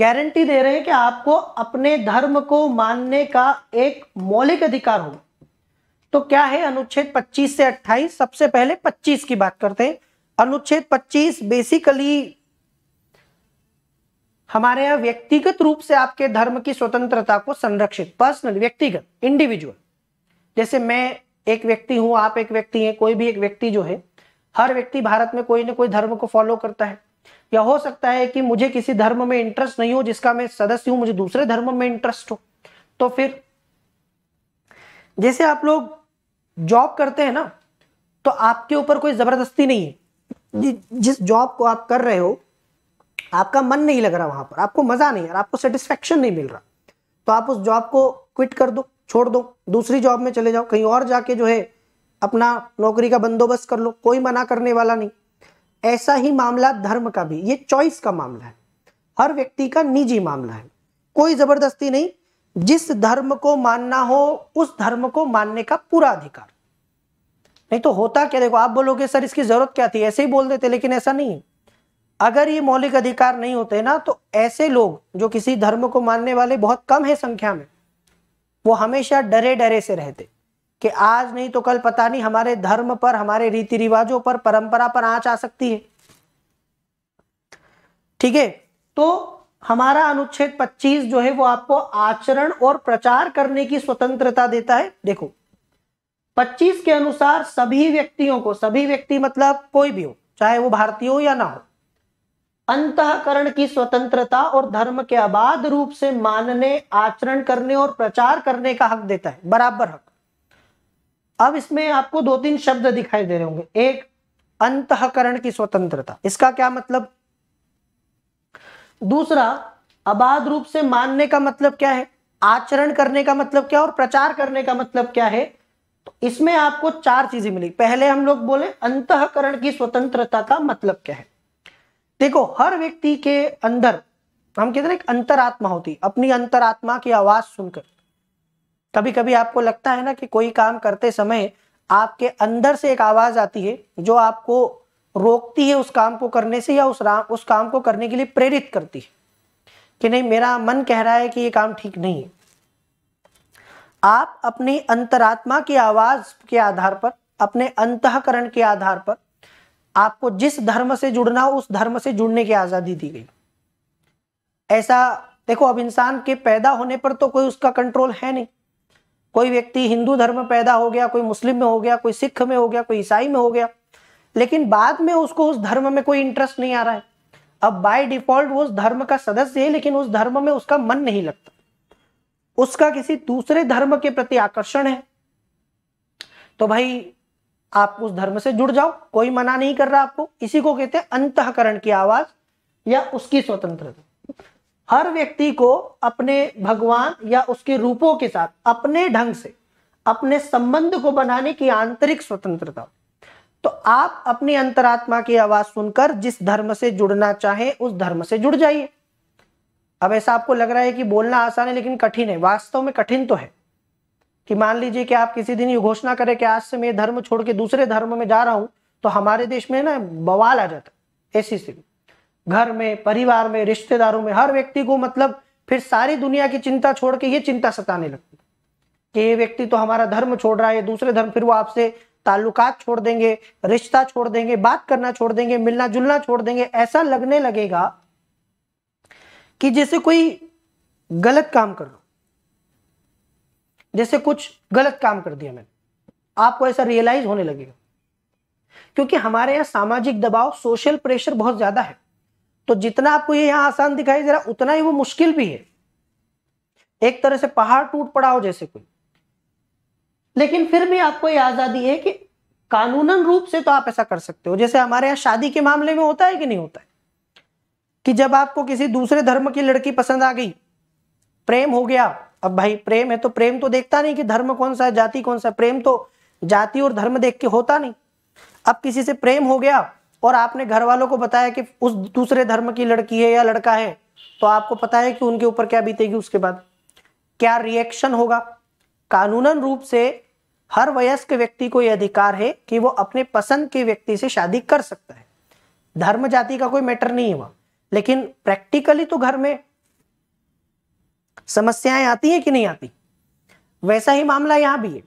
गारंटी दे रहे हैं कि आपको अपने धर्म को मानने का एक मौलिक अधिकार हो तो क्या है अनुच्छेद 25 से 28 सबसे पहले 25 की बात करते हैं अनुच्छेद 25 बेसिकली हमारे यहां व्यक्तिगत रूप से आपके धर्म की स्वतंत्रता को संरक्षित पर्सनल व्यक्तिगत इंडिविजुअल जैसे मैं एक व्यक्ति हूं आप एक व्यक्ति हैं कोई भी एक व्यक्ति जो है हर व्यक्ति भारत में कोई ना कोई धर्म को फॉलो करता है या हो सकता है कि मुझे किसी धर्म में इंटरेस्ट नहीं हो जिसका मैं सदस्य हूं मुझे दूसरे धर्म में इंटरेस्ट हो तो फिर जैसे आप लोग जॉब करते हैं ना तो आपके ऊपर कोई जबरदस्ती नहीं है जिस जॉब को आप कर रहे हो आपका मन नहीं लग रहा वहां पर आपको मजा नहीं है आपको सेटिस्फेक्शन नहीं मिल रहा तो आप उस जॉब को क्विट कर दो छोड़ दो दूसरी जॉब में चले जाओ कहीं और जाके जो है अपना नौकरी का बंदोबस्त कर लो कोई मना करने वाला नहीं ऐसा ही मामला धर्म का भी ये चॉइस का मामला है हर व्यक्ति का निजी मामला है कोई जबरदस्ती नहीं जिस धर्म को मानना हो उस धर्म को मानने का पूरा अधिकार नहीं तो होता क्या देखो आप बोलोगे सर इसकी जरूरत क्या थी ऐसे ही बोल देते लेकिन ऐसा नहीं है अगर ये मौलिक अधिकार नहीं होते ना तो ऐसे लोग जो किसी धर्म को मानने वाले बहुत कम है संख्या में वो हमेशा डरे डरे से रहते कि आज नहीं तो कल पता नहीं हमारे धर्म पर हमारे रीति रिवाजों पर परंपरा पर आंच आ सकती है ठीक है तो हमारा अनुच्छेद 25 जो है वो आपको आचरण और प्रचार करने की स्वतंत्रता देता है देखो 25 के अनुसार सभी व्यक्तियों को सभी व्यक्ति मतलब कोई भी हो चाहे वो भारतीय हो या ना हो अंतकरण की स्वतंत्रता और धर्म के अबाध रूप से मानने आचरण करने और प्रचार करने का हक देता है बराबर हक अब इसमें आपको दो तीन शब्द दिखाई दे रहे होंगे एक अंतकरण की स्वतंत्रता इसका क्या मतलब दूसरा अबाध रूप से मानने का मतलब क्या है आचरण करने का मतलब क्या और प्रचार करने का मतलब क्या है तो इसमें आपको चार चीजें मिली पहले हम लोग बोले अंतकरण की स्वतंत्रता का मतलब क्या है देखो हर व्यक्ति के अंदर हम कहते हैं एक अंतरात्मा होती अपनी अंतरात्मा की आवाज सुनकर कभी कभी आपको लगता है ना कि कोई काम करते समय आपके अंदर से एक आवाज आती है जो आपको रोकती है उस काम को करने से या उस राम उस काम को करने के लिए प्रेरित करती है कि नहीं मेरा मन कह रहा है कि ये काम ठीक नहीं है आप अपनी अंतरात्मा की आवाज के आधार पर अपने अंतकरण के आधार पर आपको जिस धर्म से जुड़ना हो उस धर्म से जुड़ने की आजादी दी गई ऐसा देखो अब इंसान के पैदा होने पर तो कोई उसका कंट्रोल है नहीं कोई व्यक्ति हिंदू धर्म में पैदा हो गया कोई मुस्लिम में हो गया कोई सिख में हो गया कोई ईसाई में हो गया लेकिन बाद में उसको उस धर्म में कोई इंटरेस्ट नहीं आ रहा है अब बाय डिफॉल्ट वो उस धर्म का सदस्य है लेकिन उस धर्म में उसका मन नहीं लगता उसका किसी दूसरे धर्म के प्रति आकर्षण है तो भाई आप उस धर्म से जुड़ जाओ कोई मना नहीं कर रहा आपको इसी को कहते हैं अंतकरण की आवाज या उसकी स्वतंत्रता हर व्यक्ति को अपने भगवान या उसके रूपों के साथ अपने ढंग से अपने संबंध को बनाने की आंतरिक स्वतंत्रता तो आप अपनी अंतरात्मा की आवाज सुनकर जिस धर्म से जुड़ना चाहे उस धर्म से जुड़ जाइए अब ऐसा आपको लग रहा है कि बोलना आसान है लेकिन कठिन है वास्तव में कठिन तो है कि मान लीजिए कि आप किसी दिन ये घोषणा करें कि आज से मैं धर्म छोड़ के दूसरे धर्म में जा रहा हूं तो हमारे देश में ना बवाल आ जाता है ऐसी स्थिति घर में परिवार में रिश्तेदारों में हर व्यक्ति को मतलब फिर सारी दुनिया की चिंता छोड़ के ये चिंता सताने लगती कि ये व्यक्ति तो हमारा धर्म छोड़ रहा है दूसरे धर्म फिर वो आपसे ताल्लुकात छोड़ देंगे रिश्ता छोड़ देंगे बात करना छोड़ देंगे मिलना जुलना छोड़ देंगे ऐसा लगने लगेगा कि जैसे कोई गलत काम कर लो जैसे कुछ गलत काम कर दिया मैंने आपको ऐसा रियलाइज होने लगेगा क्योंकि हमारे यहाँ सामाजिक दबाव सोशल प्रेशर बहुत ज्यादा है तो जितना आपको ये यहां आसान दिखाई दे रहा उतना ही वो मुश्किल भी है एक तरह से पहाड़ टूट पड़ा हो जैसे कोई लेकिन फिर भी आपको ये आजादी है कि कानूनन रूप से तो आप ऐसा कर सकते हो जैसे हमारे यहाँ शादी के मामले में होता है कि नहीं होता है कि जब आपको किसी दूसरे धर्म की लड़की पसंद आ गई प्रेम हो गया अब भाई प्रेम है तो प्रेम तो देखता नहीं कि धर्म कौन सा है जाति कौन सा है प्रेम तो जाति और धर्म देख के होता नहीं अब किसी से प्रेम हो गया और आपने घर वालों को बताया कि उस दूसरे धर्म की लड़की है या लड़का है तो आपको पता है कि उनके ऊपर क्या बीतेगी उसके बाद क्या रिएक्शन होगा कानूनन रूप से हर वयस्क व्यक्ति को यह अधिकार है कि वो अपने पसंद के व्यक्ति से शादी कर सकता है धर्म जाति का कोई मैटर नहीं हुआ लेकिन प्रैक्टिकली तो घर में समस्याएं आती हैं कि नहीं आती वैसा ही मामला यहां भी है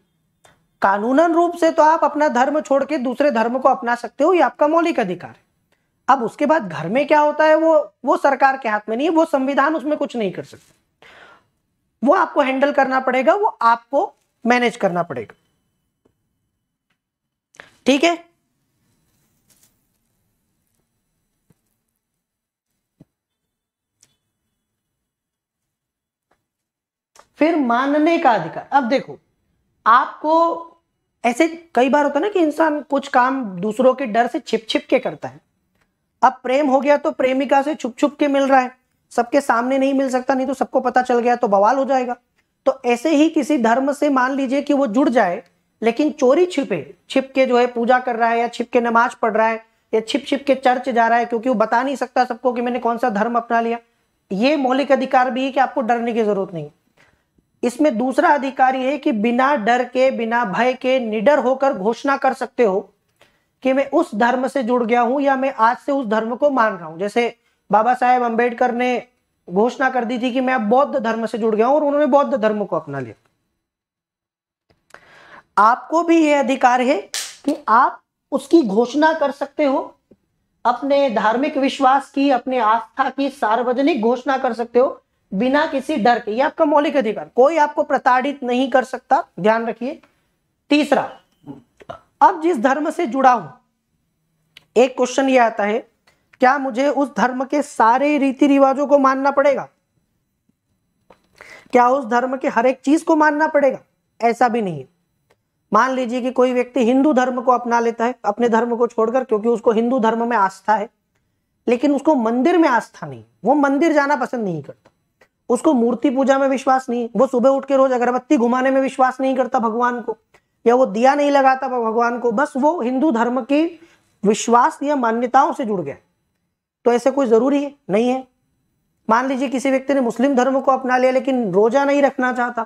कानूनन रूप से तो आप अपना धर्म छोड़ के दूसरे धर्म को अपना सकते हो ये आपका मौलिक अधिकार है अब उसके बाद घर में क्या होता है वो वो सरकार के हाथ में नहीं है वो संविधान उसमें कुछ नहीं कर सकता वो आपको हैंडल करना पड़ेगा वो आपको मैनेज करना पड़ेगा ठीक है फिर मानने का अधिकार अब देखो आपको ऐसे कई बार होता है ना कि इंसान कुछ काम दूसरों के डर से छिप छिप के करता है अब प्रेम हो गया तो प्रेमिका से छुप छुप के मिल रहा है सबके सामने नहीं मिल सकता नहीं तो सबको पता चल गया तो बवाल हो जाएगा तो ऐसे ही किसी धर्म से मान लीजिए कि वो जुड़ जाए लेकिन चोरी छिपे छिप के जो है पूजा कर रहा है या छिप के नमाज पढ़ रहा है या छिप छिप के चर्च जा रहा है क्योंकि वो बता नहीं सकता सबको कि मैंने कौन सा धर्म अपना लिया ये मौलिक अधिकार भी है कि आपको डरने की जरूरत नहीं इसमें दूसरा अधिकार यह है कि बिना डर के बिना भय के निडर होकर घोषणा कर सकते हो कि मैं उस धर्म से जुड़ गया हूं या मैं आज से उस धर्म को मान रहा हूं जैसे बाबा साहेब अंबेडकर ने घोषणा कर दी थी कि मैं अब बौद्ध धर्म से जुड़ गया हूं और उन्होंने बौद्ध धर्म को अपना लिया आपको भी यह अधिकार है कि आप उसकी घोषणा कर सकते हो अपने धार्मिक विश्वास की अपने आस्था की सार्वजनिक घोषणा कर सकते हो बिना किसी डर के ये आपका मौलिक अधिकार कोई आपको प्रताड़ित नहीं कर सकता ध्यान रखिए तीसरा अब जिस धर्म से जुड़ा हूं एक क्वेश्चन ये आता है क्या मुझे उस धर्म के सारे रीति रिवाजों को मानना पड़ेगा क्या उस धर्म के हर एक चीज को मानना पड़ेगा ऐसा भी नहीं है मान लीजिए कि कोई व्यक्ति हिंदू धर्म को अपना लेता है अपने धर्म को छोड़कर क्योंकि उसको हिंदू धर्म में आस्था है लेकिन उसको मंदिर में आस्था नहीं वो मंदिर जाना पसंद नहीं करता उसको मूर्ति पूजा में विश्वास नहीं वो सुबह उठ के रोज अगरबत्ती घुमाने में विश्वास नहीं करता भगवान को या वो दिया नहीं लगाता भगवान को बस वो हिंदू धर्म की विश्वास या मान्यताओं से जुड़ गया तो ऐसे कोई जरूरी है नहीं है मान लीजिए किसी व्यक्ति ने मुस्लिम धर्म को अपना लिया लेकिन रोजा नहीं रखना चाहता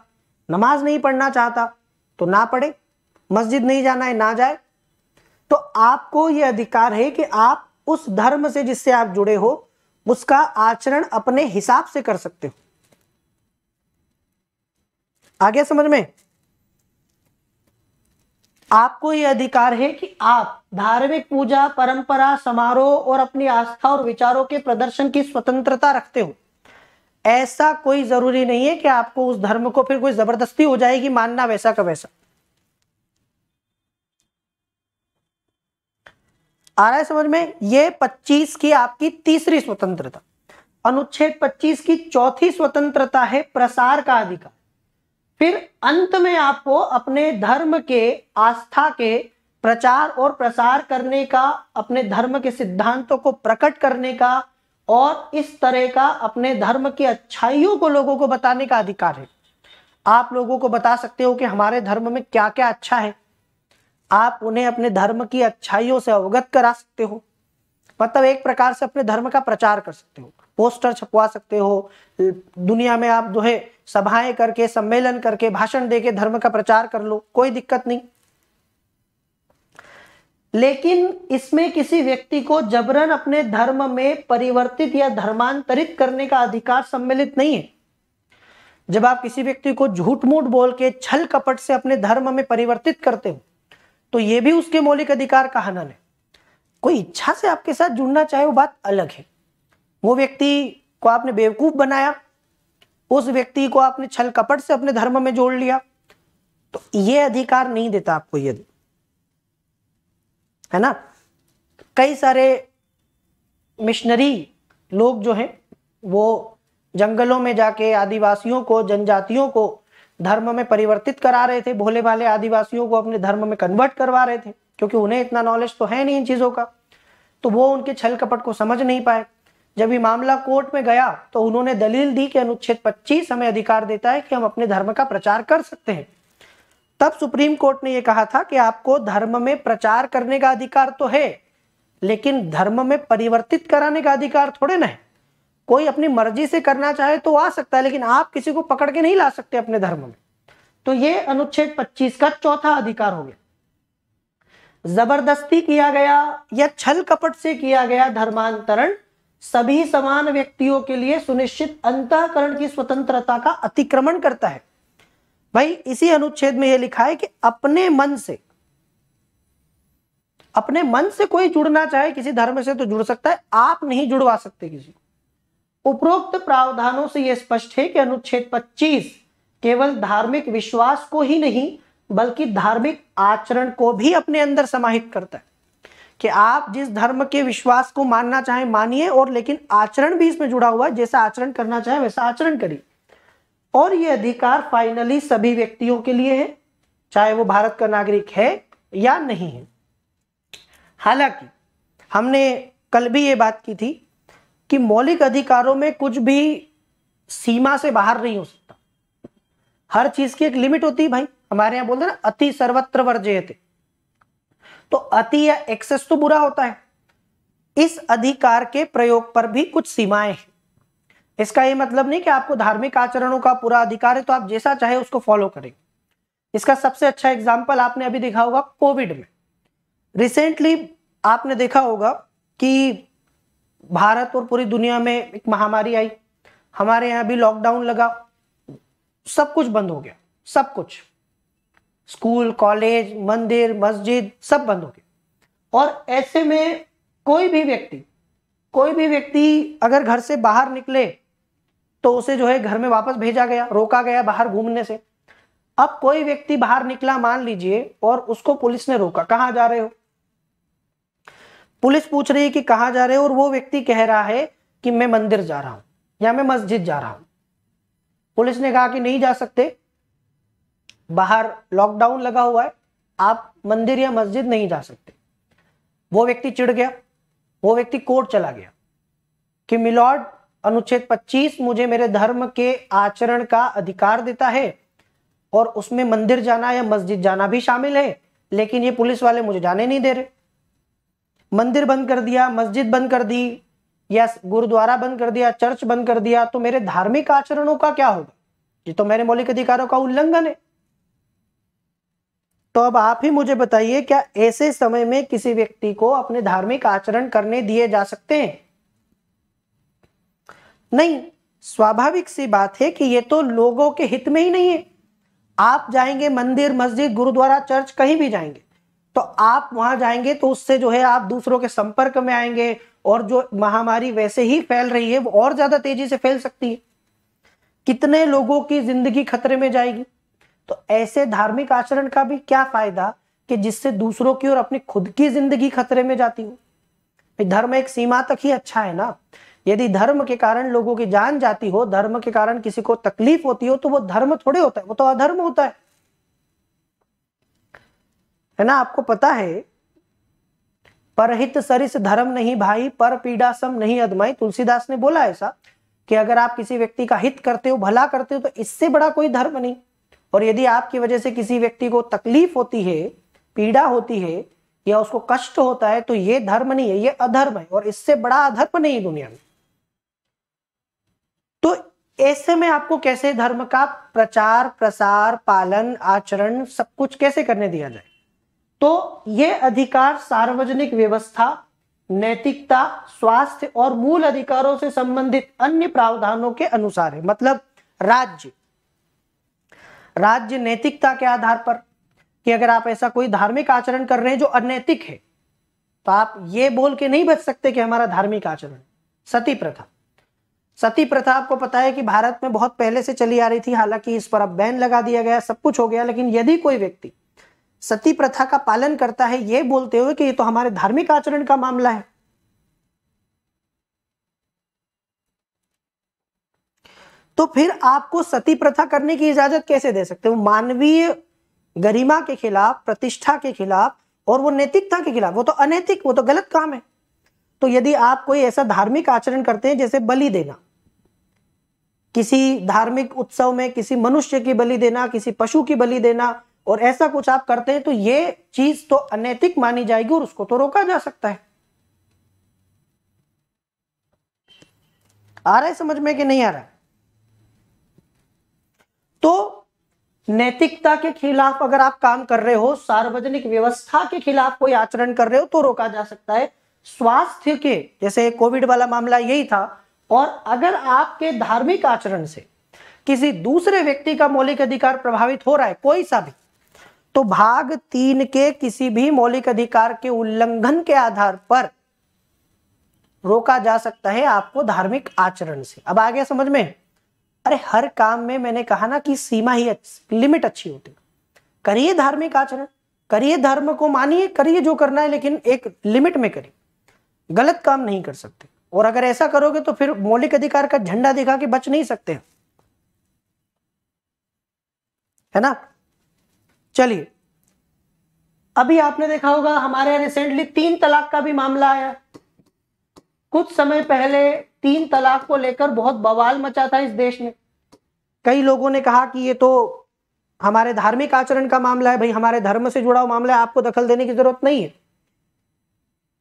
नमाज नहीं पढ़ना चाहता तो ना पढ़े मस्जिद नहीं जाना है ना जाए तो आपको यह अधिकार है कि आप उस धर्म से जिससे आप जुड़े हो उसका आचरण अपने हिसाब से कर सकते हो आ गया समझ में आपको यह अधिकार है कि आप धार्मिक पूजा परंपरा समारोह और अपनी आस्था और विचारों के प्रदर्शन की स्वतंत्रता रखते हो ऐसा कोई जरूरी नहीं है कि आपको उस धर्म को फिर कोई जबरदस्ती हो जाएगी मानना वैसा का वैसा आ रहा है समझ में ये 25 की आपकी तीसरी स्वतंत्रता अनुच्छेद 25 की चौथी स्वतंत्रता है प्रसार का अधिकार फिर अंत में आपको अपने धर्म के आस्था के प्रचार और प्रसार करने का अपने धर्म के सिद्धांतों को प्रकट करने का और इस तरह का अपने धर्म की अच्छाइयों को लोगों को बताने का अधिकार है आप लोगों को बता सकते हो कि हमारे धर्म में क्या क्या अच्छा है आप उन्हें अपने धर्म की अच्छाइयों से अवगत करा सकते हो मतलब एक प्रकार से अपने धर्म का प्रचार कर सकते हो पोस्टर छपवा सकते हो दुनिया में आप जो है सभाएं करके सम्मेलन करके भाषण देके धर्म का प्रचार कर लो कोई दिक्कत नहीं लेकिन इसमें किसी व्यक्ति को जबरन अपने धर्म में परिवर्तित या धर्मांतरित करने का अधिकार सम्मिलित नहीं है जब आप किसी व्यक्ति को झूठ मूठ बोल के छल कपट से अपने धर्म में परिवर्तित करते हो तो यह भी उसके मौलिक अधिकार का हनन है कोई इच्छा से आपके साथ जुड़ना चाहे वो बात अलग है वो व्यक्ति को आपने बेवकूफ बनाया उस व्यक्ति को आपने छल कपट से अपने धर्म में जोड़ लिया तो ये अधिकार नहीं देता आपको ये है ना कई सारे मिशनरी लोग जो हैं वो जंगलों में जाके आदिवासियों को जनजातियों को धर्म में परिवर्तित करा रहे थे भोले भाले आदिवासियों को अपने धर्म में कन्वर्ट करवा रहे थे क्योंकि उन्हें इतना नॉलेज तो है नहीं इन चीज़ों का तो वो उनके छल कपट को समझ नहीं पाए जब ये मामला कोर्ट में गया तो उन्होंने दलील दी कि अनुच्छेद 25 हमें अधिकार देता है कि हम अपने धर्म का प्रचार कर सकते हैं तब सुप्रीम कोर्ट ने यह कहा था कि आपको धर्म में प्रचार करने का अधिकार तो है लेकिन धर्म में परिवर्तित कराने का अधिकार थोड़े ना है कोई अपनी मर्जी से करना चाहे तो आ सकता है लेकिन आप किसी को पकड़ के नहीं ला सकते अपने धर्म में तो ये अनुच्छेद 25 का चौथा अधिकार हो गया जबरदस्ती किया गया या छल कपट से किया गया धर्मांतरण सभी समान व्यक्तियों के लिए सुनिश्चित अंतकरण की स्वतंत्रता का अतिक्रमण करता है भाई इसी अनुच्छेद में यह लिखा है कि अपने मन से अपने मन से कोई जुड़ना चाहे किसी धर्म से तो जुड़ सकता है आप नहीं जुड़वा सकते किसी को उपरोक्त प्रावधानों से यह स्पष्ट है कि अनुच्छेद 25 केवल धार्मिक विश्वास को ही नहीं बल्कि धार्मिक आचरण को भी अपने अंदर समाहित करता है कि आप जिस धर्म के विश्वास को मानना चाहें मानिए और लेकिन आचरण भी इसमें जुड़ा हुआ है जैसा आचरण करना चाहे वैसा आचरण करिए और ये अधिकार फाइनली सभी व्यक्तियों के लिए है चाहे वो भारत का नागरिक है या नहीं है हालांकि हमने कल भी ये बात की थी कि मौलिक अधिकारों में कुछ भी सीमा से बाहर नहीं हो सकता हर चीज की एक लिमिट होती है भाई हमारे यहाँ बोलते ना अति सर्वत्र थे तो अति या एक्सेस तो बुरा होता है इस अधिकार के प्रयोग पर भी कुछ सीमाएं हैं इसका यह मतलब नहीं कि आपको धार्मिक आचरणों का पूरा अधिकार है तो आप जैसा चाहे उसको फॉलो करें इसका सबसे अच्छा एग्जाम्पल आपने अभी देखा होगा कोविड में रिसेंटली आपने देखा होगा कि भारत और पूरी दुनिया में एक महामारी आई हमारे यहाँ भी लॉकडाउन लगा सब कुछ बंद हो गया सब कुछ स्कूल कॉलेज मंदिर मस्जिद सब बंद हो गए और ऐसे में कोई भी व्यक्ति कोई भी व्यक्ति अगर घर से बाहर निकले तो उसे जो है घर में वापस भेजा गया रोका गया बाहर घूमने से अब कोई व्यक्ति बाहर निकला मान लीजिए और उसको पुलिस ने रोका कहा जा रहे हो पुलिस पूछ रही है कि कहा जा रहे हो और वो व्यक्ति कह रहा है कि मैं मंदिर जा रहा हूं या मैं मस्जिद जा रहा हूं पुलिस ने कहा कि नहीं जा सकते बाहर लॉकडाउन लगा हुआ है आप मंदिर या मस्जिद नहीं जा सकते वो व्यक्ति चिड़ गया वो व्यक्ति कोर्ट चला गया कि मिलॉर्ड अनुच्छेद 25 मुझे मेरे धर्म के आचरण का अधिकार देता है और उसमें मंदिर जाना या मस्जिद जाना भी शामिल है लेकिन ये पुलिस वाले मुझे जाने नहीं दे रहे मंदिर बंद कर दिया मस्जिद बंद कर दी या गुरुद्वारा बंद कर दिया चर्च बंद कर दिया तो मेरे धार्मिक आचरणों का क्या होगा ये तो मेरे मौलिक अधिकारों का उल्लंघन है तो अब आप ही मुझे बताइए क्या ऐसे समय में किसी व्यक्ति को अपने धार्मिक आचरण करने दिए जा सकते हैं नहीं स्वाभाविक सी बात है कि ये तो लोगों के हित में ही नहीं है आप जाएंगे मंदिर मस्जिद गुरुद्वारा चर्च कहीं भी जाएंगे तो आप वहां जाएंगे तो उससे जो है आप दूसरों के संपर्क में आएंगे और जो महामारी वैसे ही फैल रही है वो और ज्यादा तेजी से फैल सकती है कितने लोगों की जिंदगी खतरे में जाएगी तो ऐसे धार्मिक आचरण का भी क्या फायदा कि जिससे दूसरों की और अपनी खुद की जिंदगी खतरे में जाती हो धर्म एक सीमा तक ही अच्छा है ना यदि धर्म के कारण लोगों की जान जाती हो धर्म के कारण किसी को तकलीफ होती हो तो वो धर्म थोड़े होता है वो तो अधर्म होता है है ना आपको पता है परहित सरिस धर्म नहीं भाई पर पीड़ा सम नहीं अदमाई तुलसीदास ने बोला ऐसा कि अगर आप किसी व्यक्ति का हित करते हो भला करते हो तो इससे बड़ा कोई धर्म नहीं और यदि आपकी वजह से किसी व्यक्ति को तकलीफ होती है पीड़ा होती है या उसको कष्ट होता है तो ये धर्म नहीं है ये अधर्म है और इससे बड़ा अधर्म नहीं दुनिया में तो ऐसे में आपको कैसे धर्म का प्रचार प्रसार पालन आचरण सब कुछ कैसे करने दिया जाए तो ये अधिकार सार्वजनिक व्यवस्था नैतिकता स्वास्थ्य और मूल अधिकारों से संबंधित अन्य प्रावधानों के अनुसार है मतलब राज्य राज्य नैतिकता के आधार पर कि अगर आप ऐसा कोई धार्मिक आचरण कर रहे हैं जो अनैतिक है तो आप ये बोल के नहीं बच सकते कि हमारा धार्मिक आचरण सती प्रथा सती प्रथा आपको पता है कि भारत में बहुत पहले से चली आ रही थी हालांकि इस पर अब बैन लगा दिया गया सब कुछ हो गया लेकिन यदि कोई व्यक्ति सती प्रथा का पालन करता है ये बोलते हुए कि ये तो हमारे धार्मिक आचरण का मामला है तो फिर आपको सती प्रथा करने की इजाजत कैसे दे सकते हो मानवीय गरिमा के खिलाफ प्रतिष्ठा के खिलाफ और वो नैतिकता के खिलाफ वो तो अनैतिक वो तो गलत काम है तो यदि आप कोई ऐसा धार्मिक आचरण करते हैं जैसे बलि देना किसी धार्मिक उत्सव में किसी मनुष्य की बलि देना किसी पशु की बलि देना और ऐसा कुछ आप करते हैं तो ये चीज तो अनैतिक मानी जाएगी और उसको तो रोका जा सकता है आ रहा है समझ में कि नहीं आ रहा है तो नैतिकता के खिलाफ अगर आप काम कर रहे हो सार्वजनिक व्यवस्था के खिलाफ कोई आचरण कर रहे हो तो रोका जा सकता है स्वास्थ्य के जैसे कोविड वाला मामला यही था और अगर आपके धार्मिक आचरण से किसी दूसरे व्यक्ति का मौलिक अधिकार प्रभावित हो रहा है कोई सा भी तो भाग तीन के किसी भी मौलिक अधिकार के उल्लंघन के आधार पर रोका जा सकता है आपको धार्मिक आचरण से अब आगे समझ में अरे हर काम में मैंने कहा ना कि सीमा ही अच्छी लिमिट अच्छी होती करिए धार्मिक आचरण करिए धर्म को मानिए करिए जो करना है लेकिन एक लिमिट में करिए गलत काम नहीं कर सकते और अगर ऐसा करोगे तो फिर मौलिक अधिकार का झंडा दिखा के बच नहीं सकते है ना चलिए अभी आपने देखा होगा हमारे रिसेंटली तीन तलाक का भी मामला आया कुछ समय पहले तीन तलाक को लेकर बहुत बवाल मचा था इस देश में कई लोगों ने कहा कि ये तो हमारे धार्मिक आचरण का मामला है भाई हमारे धर्म से जुड़ा हुआ मामला है आपको दखल देने की जरूरत नहीं है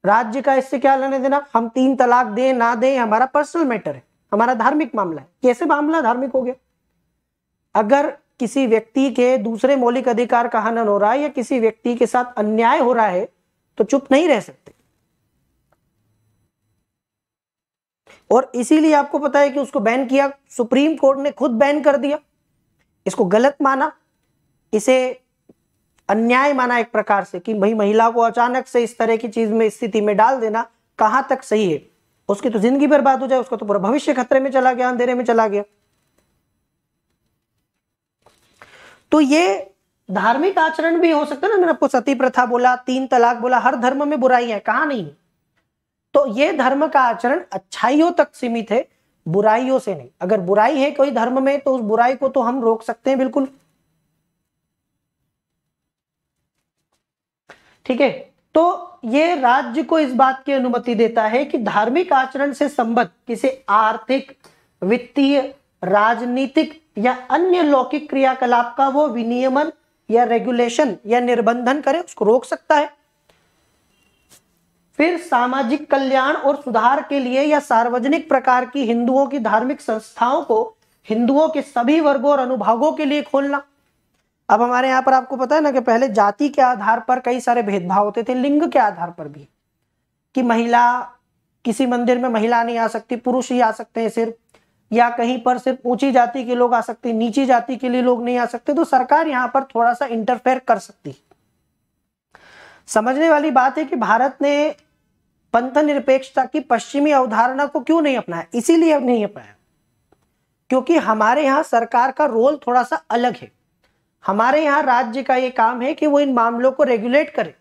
राज्य का इससे क्या लेने देना हम तीन तलाक दें ना दें हमारा पर्सनल मैटर है हमारा धार्मिक मामला है कैसे मामला धार्मिक हो गया अगर किसी व्यक्ति के दूसरे मौलिक अधिकार का हनन हो रहा है या किसी व्यक्ति के साथ अन्याय हो रहा है तो चुप नहीं रह सकते और इसीलिए आपको पता है कि उसको बैन किया सुप्रीम कोर्ट ने खुद बैन कर दिया इसको गलत माना इसे अन्याय माना एक प्रकार से कि भाई महिला को अचानक से इस तरह की चीज में स्थिति में डाल देना कहां तक सही है उसकी तो जिंदगी बर्बाद हो जाए उसका तो पूरा भविष्य खतरे में चला गया अंधेरे में चला गया तो ये धार्मिक आचरण भी हो सकता है ना मैंने आपको सती प्रथा बोला तीन तलाक बोला हर धर्म में बुराई है कहा नहीं है तो ये धर्म का आचरण अच्छाइयों तक सीमित है बुराइयों से नहीं अगर बुराई है कोई धर्म में तो उस बुराई को तो हम रोक सकते हैं बिल्कुल ठीक है तो ये राज्य को इस बात की अनुमति देता है कि धार्मिक आचरण से संबद्ध किसी आर्थिक वित्तीय राजनीतिक या अन्य लौकिक क्रियाकलाप का वो विनियमन या रेगुलेशन या निर्बंधन करे उसको रोक सकता है फिर सामाजिक कल्याण और सुधार के लिए या सार्वजनिक प्रकार की हिंदुओं की धार्मिक संस्थाओं को हिंदुओं के सभी वर्गों और अनुभागों के लिए खोलना अब हमारे यहाँ पर आपको पता है ना कि पहले जाति के आधार पर कई सारे भेदभाव होते थे लिंग के आधार पर भी कि महिला किसी मंदिर में महिला नहीं आ सकती पुरुष ही आ सकते हैं सिर्फ या कहीं पर सिर्फ ऊंची जाति के लोग आ सकते नीची जाति के लिए लोग नहीं आ सकते तो सरकार यहाँ पर थोड़ा सा इंटरफेयर कर सकती समझने वाली बात है कि भारत ने पंथ निरपेक्षता की पश्चिमी अवधारणा को क्यों नहीं अपनाया इसीलिए नहीं अपनाया क्योंकि हमारे यहाँ सरकार का रोल थोड़ा सा अलग है हमारे यहाँ राज्य का ये काम है कि वो इन मामलों को रेगुलेट करे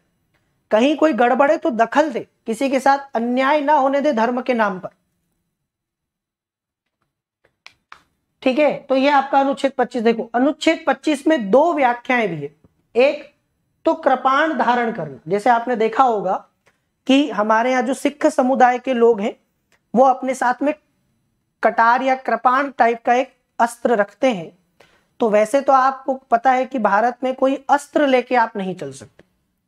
कहीं कोई गड़बड़े तो दखल दे किसी के साथ अन्याय ना होने दे धर्म के नाम पर ठीक है तो ये आपका अनुच्छेद 25 देखो अनुच्छेद 25 में दो व्याख्याएं भी है एक तो कृपाण धारण करना जैसे आपने देखा होगा कि हमारे यहाँ जो सिख समुदाय के लोग हैं वो अपने साथ में कटार या कृपाण टाइप का एक अस्त्र रखते हैं तो वैसे तो आपको पता है कि भारत में कोई अस्त्र लेके आप नहीं चल सकते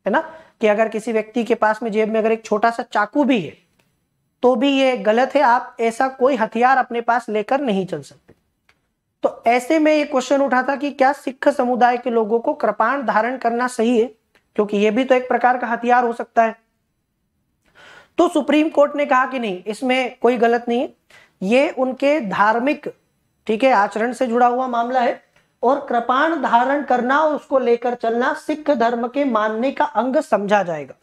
है ना कि अगर किसी व्यक्ति के पास में जेब में अगर एक छोटा सा चाकू भी है तो भी ये गलत है आप ऐसा कोई हथियार अपने पास लेकर नहीं चल सकते तो ऐसे में ये क्वेश्चन उठा था कि क्या सिख समुदाय के लोगों को कृपाण धारण करना सही है क्योंकि ये भी तो एक प्रकार का हथियार हो सकता है तो सुप्रीम कोर्ट ने कहा कि नहीं इसमें कोई गलत नहीं है ये उनके धार्मिक ठीक है आचरण से जुड़ा हुआ मामला है और कृपाण धारण करना और उसको लेकर चलना सिख धर्म के मानने का अंग समझा जाएगा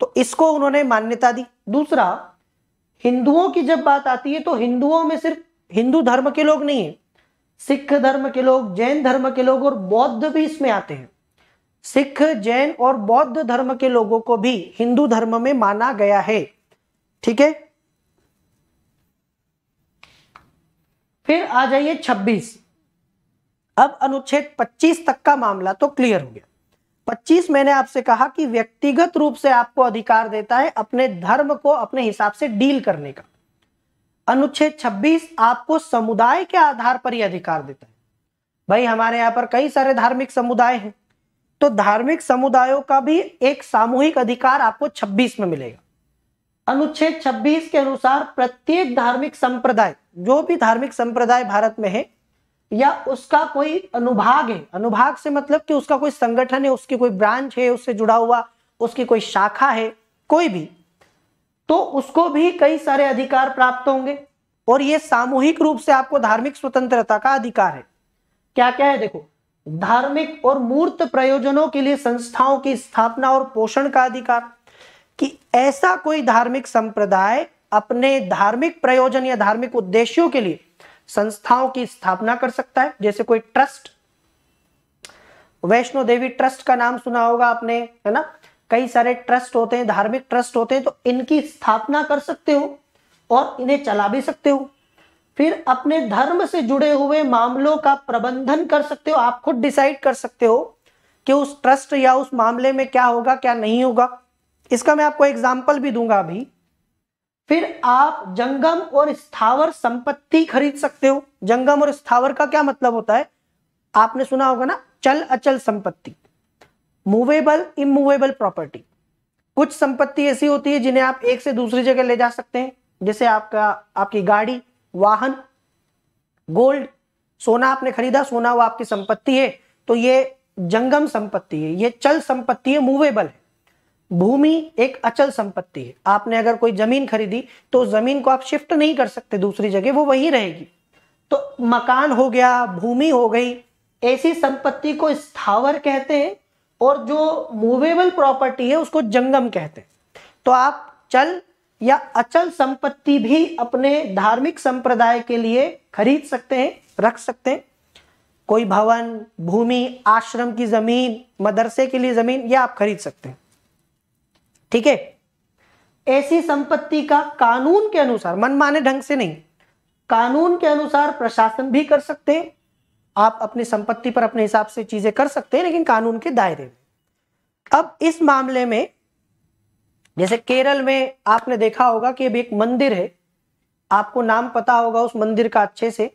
तो इसको उन्होंने मान्यता दी दूसरा हिंदुओं की जब बात आती है तो हिंदुओं में सिर्फ हिंदू धर्म के लोग नहीं है सिख धर्म के लोग जैन धर्म के लोग और बौद्ध भी इसमें आते हैं सिख जैन और बौद्ध धर्म के लोगों को भी हिंदू धर्म में माना गया है ठीक है फिर आ जाइए 26 अब अनुच्छेद 25 तक का मामला तो क्लियर हो गया 25 मैंने आपसे कहा कि व्यक्तिगत रूप से आपको अधिकार देता है अपने धर्म को अपने हिसाब से डील करने का अनुच्छेद 26 आपको समुदाय के आधार पर ही अधिकार देता है भाई हमारे यहाँ पर कई सारे धार्मिक समुदाय हैं तो धार्मिक समुदायों का भी एक सामूहिक अधिकार आपको 26 में मिलेगा अनुच्छेद 26 के अनुसार प्रत्येक धार्मिक संप्रदाय जो भी धार्मिक संप्रदाय भारत में है या उसका कोई अनुभाग है अनुभाग से मतलब कि उसका कोई संगठन है उसकी कोई ब्रांच है उससे जुड़ा हुआ उसकी कोई शाखा है कोई भी तो उसको भी कई सारे अधिकार प्राप्त होंगे और ये सामूहिक रूप से आपको धार्मिक स्वतंत्रता का अधिकार है क्या क्या है देखो धार्मिक और मूर्त प्रयोजनों के लिए संस्थाओं की स्थापना और पोषण का अधिकार कि ऐसा कोई धार्मिक संप्रदाय अपने धार्मिक प्रयोजन या धार्मिक उद्देश्यों के लिए संस्थाओं की स्थापना कर सकता है जैसे कोई ट्रस्ट वैष्णो देवी ट्रस्ट का नाम सुना होगा आपने है ना कई सारे ट्रस्ट होते हैं धार्मिक ट्रस्ट होते हैं तो इनकी स्थापना कर सकते हो और इन्हें चला भी सकते हो फिर अपने धर्म से जुड़े हुए मामलों का प्रबंधन कर सकते हो आप खुद डिसाइड कर सकते हो कि उस ट्रस्ट या उस मामले में क्या होगा क्या नहीं होगा इसका मैं आपको एग्जाम्पल भी दूंगा अभी फिर आप जंगम और स्थावर संपत्ति खरीद सकते हो जंगम और स्थावर का क्या मतलब होता है आपने सुना होगा ना चल अचल संपत्ति मूवेबल इमूवेबल प्रॉपर्टी कुछ संपत्ति ऐसी होती है जिन्हें आप एक से दूसरी जगह ले जा सकते हैं जैसे आपका आपकी गाड़ी वाहन गोल्ड सोना आपने खरीदा सोना वो आपकी संपत्ति है तो ये जंगम संपत्ति है ये चल संपत्ति है मूवेबल है भूमि एक अचल संपत्ति है आपने अगर कोई जमीन खरीदी तो जमीन को आप शिफ्ट नहीं कर सकते दूसरी जगह वो वही रहेगी तो मकान हो गया भूमि हो गई ऐसी संपत्ति को स्थावर कहते हैं और जो मूवेबल प्रॉपर्टी है उसको जंगम कहते हैं तो आप चल या अचल संपत्ति भी अपने धार्मिक संप्रदाय के लिए खरीद सकते हैं रख सकते हैं कोई भवन भूमि आश्रम की जमीन मदरसे के लिए जमीन यह आप खरीद सकते हैं ठीक है ऐसी संपत्ति का कानून के अनुसार मनमाने ढंग से नहीं कानून के अनुसार प्रशासन भी कर सकते हैं आप अपनी संपत्ति पर अपने हिसाब से चीजें कर सकते हैं लेकिन कानून के दायरे में अब इस मामले में जैसे केरल में आपने देखा होगा कि अभी एक मंदिर है आपको नाम पता होगा उस मंदिर का अच्छे से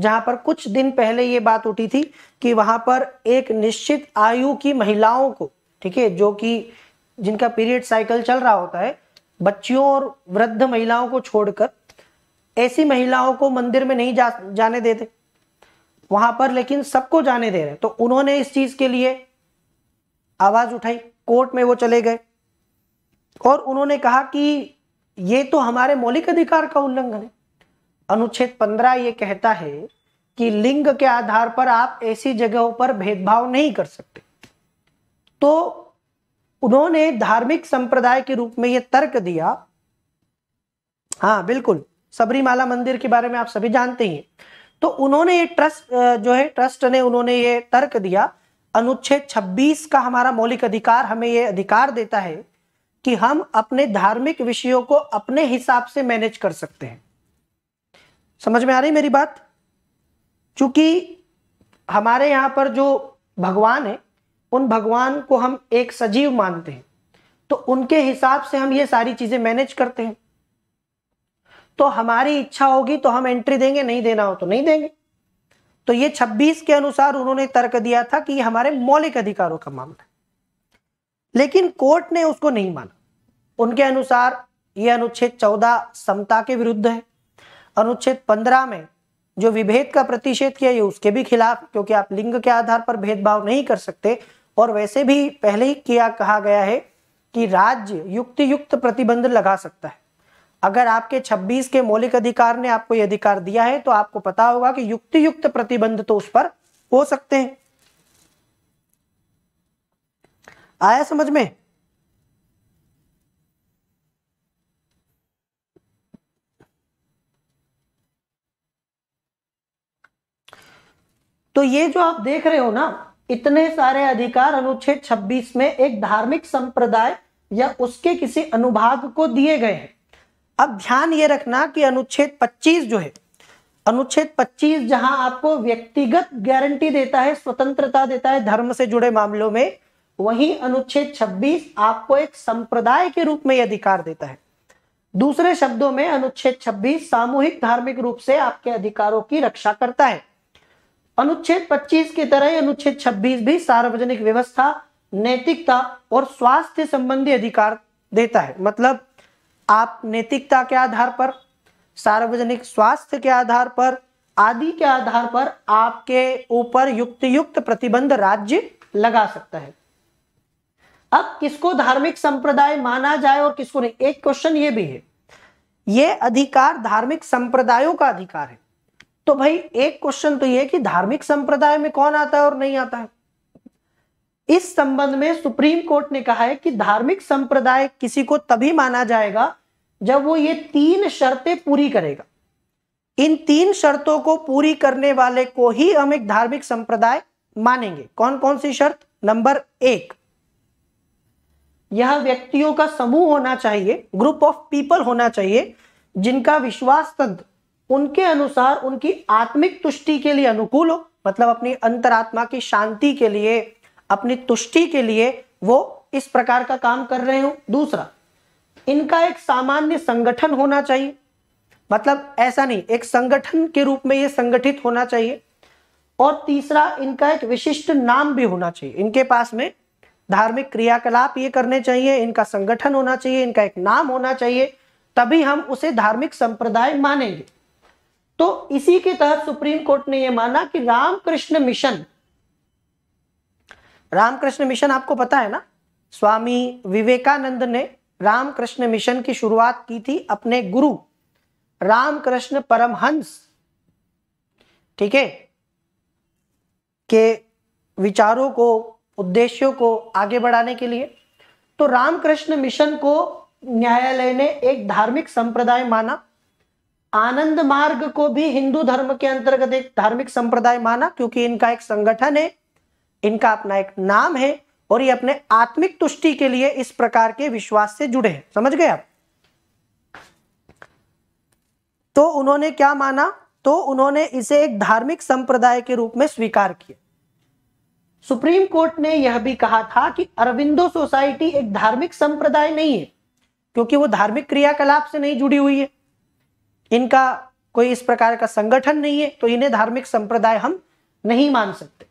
जहां पर कुछ दिन पहले ये बात उठी थी कि वहां पर एक निश्चित आयु की महिलाओं को ठीक है जो कि जिनका पीरियड साइकिल चल रहा होता है बच्चियों और वृद्ध महिलाओं को छोड़कर ऐसी महिलाओं को मंदिर में नहीं जा जाने देते वहां पर लेकिन सबको जाने दे रहे तो उन्होंने इस चीज के लिए आवाज उठाई कोर्ट में वो चले गए और उन्होंने कहा कि ये तो हमारे मौलिक अधिकार का उल्लंघन है अनुच्छेद पंद्रह ये कहता है कि लिंग के आधार पर आप ऐसी जगहों पर भेदभाव नहीं कर सकते तो उन्होंने धार्मिक संप्रदाय के रूप में यह तर्क दिया हाँ बिल्कुल सबरीमाला मंदिर के बारे में आप सभी जानते हैं तो उन्होंने ये ट्रस्ट जो है ट्रस्ट ने उन्होंने ये तर्क दिया अनुच्छेद 26 का हमारा मौलिक अधिकार हमें ये अधिकार देता है कि हम अपने धार्मिक विषयों को अपने हिसाब से मैनेज कर सकते हैं समझ में आ रही मेरी बात क्योंकि हमारे यहां पर जो भगवान है उन भगवान को हम एक सजीव मानते हैं तो उनके हिसाब से हम ये सारी चीजें मैनेज करते हैं तो हमारी इच्छा होगी तो हम एंट्री देंगे नहीं देना हो तो नहीं देंगे तो ये 26 के अनुसार उन्होंने तर्क दिया था कि ये हमारे मौलिक अधिकारों का मामला है लेकिन कोर्ट ने उसको नहीं माना उनके अनुसार ये अनुच्छेद चौदह समता के विरुद्ध है अनुच्छेद पंद्रह में जो विभेद का प्रतिषेध किया ये उसके भी खिलाफ क्योंकि आप लिंग के आधार पर भेदभाव नहीं कर सकते और वैसे भी पहले ही किया कहा गया है कि राज्य युक्ति युक्त प्रतिबंध लगा सकता है अगर आपके 26 के मौलिक अधिकार ने आपको यह अधिकार दिया है तो आपको पता होगा कि युक्ति युक्त प्रतिबंध तो उस पर हो सकते हैं आया समझ में तो ये जो आप देख रहे हो ना इतने सारे अधिकार अनुच्छेद 26 में एक धार्मिक संप्रदाय या उसके किसी अनुभाग को दिए गए हैं अब ध्यान ये रखना कि अनुच्छेद 25 जो है अनुच्छेद 25 जहां आपको व्यक्तिगत गारंटी देता है स्वतंत्रता देता है धर्म से जुड़े मामलों में वही अनुच्छेद 26 आपको एक संप्रदाय के रूप में अधिकार देता है दूसरे शब्दों में अनुच्छेद 26 सामूहिक धार्मिक रूप से आपके अधिकारों की रक्षा करता है अनुच्छेद 25 की तरह ही अनुच्छेद 26 भी सार्वजनिक व्यवस्था नैतिकता और स्वास्थ्य संबंधी अधिकार देता है मतलब आप नैतिकता के आधार पर सार्वजनिक स्वास्थ्य के आधार पर आदि के आधार पर आपके ऊपर युक्त युक्त प्रतिबंध राज्य लगा सकता है अब किसको धार्मिक संप्रदाय माना जाए और किसको नहीं एक क्वेश्चन ये भी है ये अधिकार धार्मिक संप्रदायों का अधिकार है तो भाई एक क्वेश्चन तो यह कि धार्मिक संप्रदाय में कौन आता है और नहीं आता है इस संबंध में सुप्रीम कोर्ट ने कहा है कि धार्मिक संप्रदाय किसी को तभी माना जाएगा जब वो ये तीन शर्तें पूरी करेगा इन तीन शर्तों को पूरी करने वाले को ही हम एक धार्मिक संप्रदाय मानेंगे कौन कौन सी शर्त नंबर एक यह व्यक्तियों का समूह होना चाहिए ग्रुप ऑफ पीपल होना चाहिए जिनका विश्वास तंत्र उनके अनुसार उनकी आत्मिक तुष्टि के लिए अनुकूल हो मतलब अपनी अंतरात्मा की शांति के लिए अपनी तुष्टि के लिए वो इस प्रकार का काम कर रहे हो दूसरा इनका एक सामान्य संगठन होना चाहिए मतलब ऐसा नहीं एक संगठन के रूप में ये संगठित होना चाहिए और तीसरा इनका एक विशिष्ट नाम भी होना चाहिए इनके पास में धार्मिक क्रियाकलाप ये करने चाहिए इनका संगठन होना चाहिए इनका एक नाम होना चाहिए तभी हम उसे धार्मिक संप्रदाय मानेंगे तो इसी के तहत सुप्रीम कोर्ट ने यह माना कि रामकृष्ण मिशन रामकृष्ण मिशन आपको पता है ना स्वामी विवेकानंद ने रामकृष्ण मिशन की शुरुआत की थी अपने गुरु रामकृष्ण परमहंस ठीक है के विचारों को उद्देश्यों को आगे बढ़ाने के लिए तो रामकृष्ण मिशन को न्यायालय ने एक धार्मिक संप्रदाय माना आनंद मार्ग को भी हिंदू धर्म के अंतर्गत एक धार्मिक संप्रदाय माना क्योंकि इनका एक संगठन है इनका अपना एक नाम है और ये अपने आत्मिक तुष्टि के लिए इस प्रकार के विश्वास से जुड़े हैं समझ गए आप तो उन्होंने क्या माना तो उन्होंने इसे एक धार्मिक संप्रदाय के रूप में स्वीकार किया सुप्रीम कोर्ट ने यह भी कहा था कि अरविंदो सोसाइटी एक धार्मिक संप्रदाय नहीं है क्योंकि वो धार्मिक क्रियाकलाप से नहीं जुड़ी हुई है इनका कोई इस प्रकार का संगठन नहीं है तो इन्हें धार्मिक संप्रदाय हम नहीं मान सकते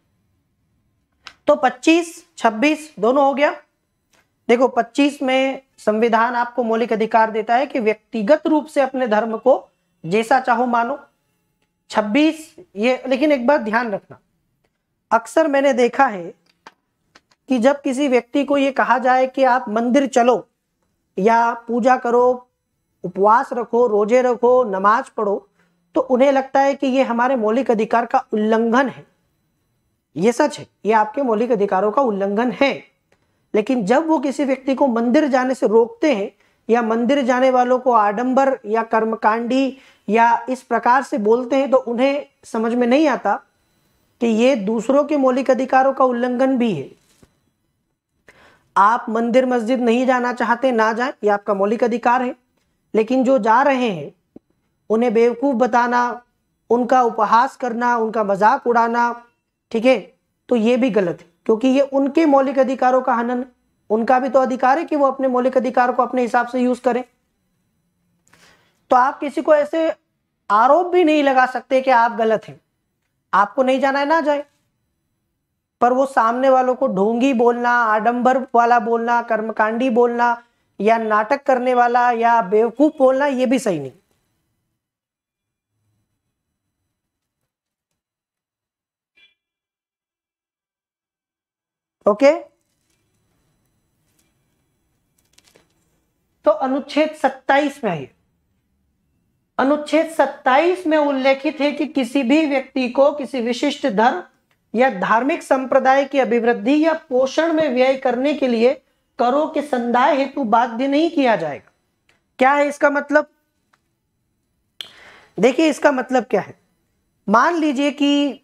तो 25, 26 दोनों हो गया देखो 25 में संविधान आपको मौलिक अधिकार देता है कि व्यक्तिगत रूप से अपने धर्म को जैसा चाहो मानो 26 ये लेकिन एक बार ध्यान रखना अक्सर मैंने देखा है कि जब किसी व्यक्ति को ये कहा जाए कि आप मंदिर चलो या पूजा करो उपवास रखो रोजे रखो नमाज पढ़ो तो उन्हें लगता है कि ये हमारे मौलिक अधिकार का उल्लंघन है ये सच है ये आपके मौलिक अधिकारों का उल्लंघन है लेकिन जब वो किसी व्यक्ति को मंदिर जाने से रोकते हैं या मंदिर जाने वालों को आडंबर या कर्मकांडी या इस प्रकार से बोलते हैं तो उन्हें समझ में नहीं आता कि ये दूसरों के मौलिक अधिकारों का उल्लंघन भी है आप मंदिर मस्जिद नहीं जाना चाहते ना जाए ये आपका मौलिक अधिकार है लेकिन जो जा रहे हैं उन्हें बेवकूफ़ बताना उनका उपहास करना उनका मजाक उड़ाना ठीक है तो ये भी गलत है क्योंकि ये उनके मौलिक अधिकारों का हनन उनका भी तो अधिकार है कि वो अपने मौलिक अधिकार को अपने हिसाब से यूज करें तो आप किसी को ऐसे आरोप भी नहीं लगा सकते कि आप गलत हैं आपको नहीं जाना है ना जाए पर वो सामने वालों को ढोंगी बोलना आडंबर वाला बोलना कर्मकांडी बोलना या नाटक करने वाला या बेवकूफ बोलना ये भी सही नहीं ओके तो अनुच्छेद 27 में आइए अनुच्छेद 27 में उल्लेखित है कि किसी भी व्यक्ति को किसी विशिष्ट धर्म या धार्मिक संप्रदाय की अभिवृद्धि या पोषण में व्यय करने के लिए करो के संदाय हेतु बाध्य नहीं किया जाएगा क्या है इसका मतलब देखिए इसका मतलब क्या है मान लीजिए कि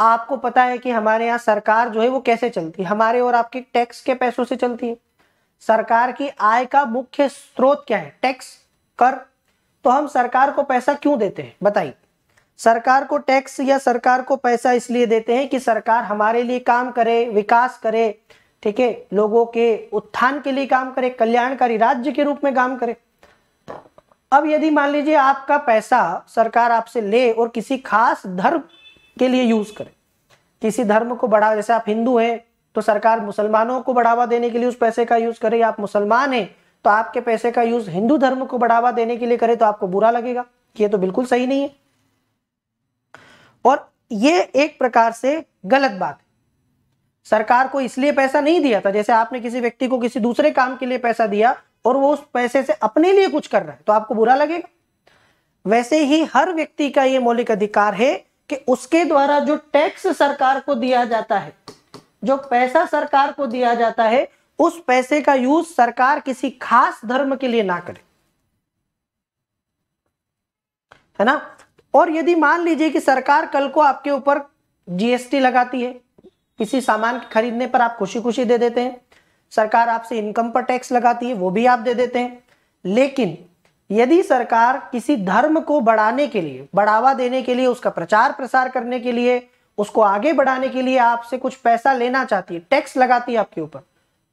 आपको पता है कि हमारे यहाँ सरकार जो है वो कैसे चलती है हमारे और आपके टैक्स के पैसों से चलती है सरकार की आय का मुख्य स्रोत क्या है टैक्स कर तो हम सरकार को पैसा क्यों देते हैं बताइए सरकार को टैक्स या सरकार को पैसा इसलिए देते हैं कि सरकार हमारे लिए काम करे विकास करे ठीक है लोगों के उत्थान के लिए काम करे कल्याणकारी राज्य के रूप में काम करे अब यदि मान लीजिए आपका पैसा सरकार आपसे ले और किसी खास धर्म के लिए यूज करे किसी धर्म को बढ़ावा जैसे आप हिंदू हैं तो सरकार मुसलमानों को बढ़ावा देने के लिए उस पैसे का यूज करे आप मुसलमान हैं तो आपके पैसे का यूज हिंदू धर्म को बढ़ावा देने के लिए करे तो आपको बुरा लगेगा ये तो बिल्कुल सही नहीं है और ये एक प्रकार से गलत बात है सरकार को इसलिए पैसा नहीं दिया था जैसे आपने किसी व्यक्ति को किसी दूसरे काम के लिए पैसा दिया और वो उस पैसे से अपने लिए कुछ कर रहा है तो आपको बुरा लगेगा वैसे ही हर व्यक्ति का ये मौलिक अधिकार है कि उसके द्वारा जो टैक्स सरकार को दिया जाता है जो पैसा सरकार को दिया जाता है उस पैसे का यूज सरकार किसी खास धर्म के लिए ना करे है ना और यदि मान लीजिए कि सरकार कल को आपके ऊपर जीएसटी लगाती है किसी सामान खरीदने पर आप खुशी खुशी दे देते हैं सरकार आपसे इनकम पर टैक्स लगाती है वो भी आप दे देते हैं लेकिन यदि सरकार किसी धर्म को बढ़ाने के लिए बढ़ावा देने के लिए उसका प्रचार प्रसार करने के लिए उसको आगे बढ़ाने के लिए आपसे कुछ पैसा लेना चाहती है टैक्स लगाती है आपके ऊपर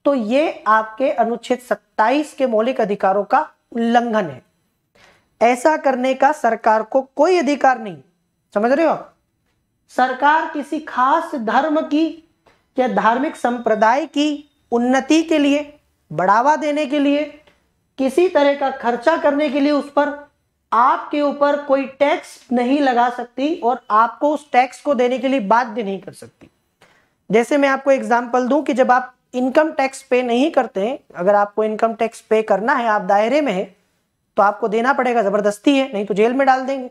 तो ये आपके अनुच्छेद 27 के मौलिक अधिकारों का उल्लंघन है ऐसा करने का सरकार को कोई अधिकार नहीं समझ रहे हो आप सरकार किसी खास धर्म की या धार्मिक संप्रदाय की उन्नति के लिए बढ़ावा देने के लिए किसी तरह का खर्चा करने के लिए उस पर आपके ऊपर कोई टैक्स नहीं लगा सकती और आपको उस टैक्स को देने के लिए बाध्य नहीं कर सकती जैसे मैं आपको एग्जाम्पल दूं कि जब आप इनकम टैक्स पे नहीं करते हैं अगर आपको इनकम टैक्स पे करना है आप दायरे में है तो आपको देना पड़ेगा जबरदस्ती है नहीं तो जेल में डाल देंगे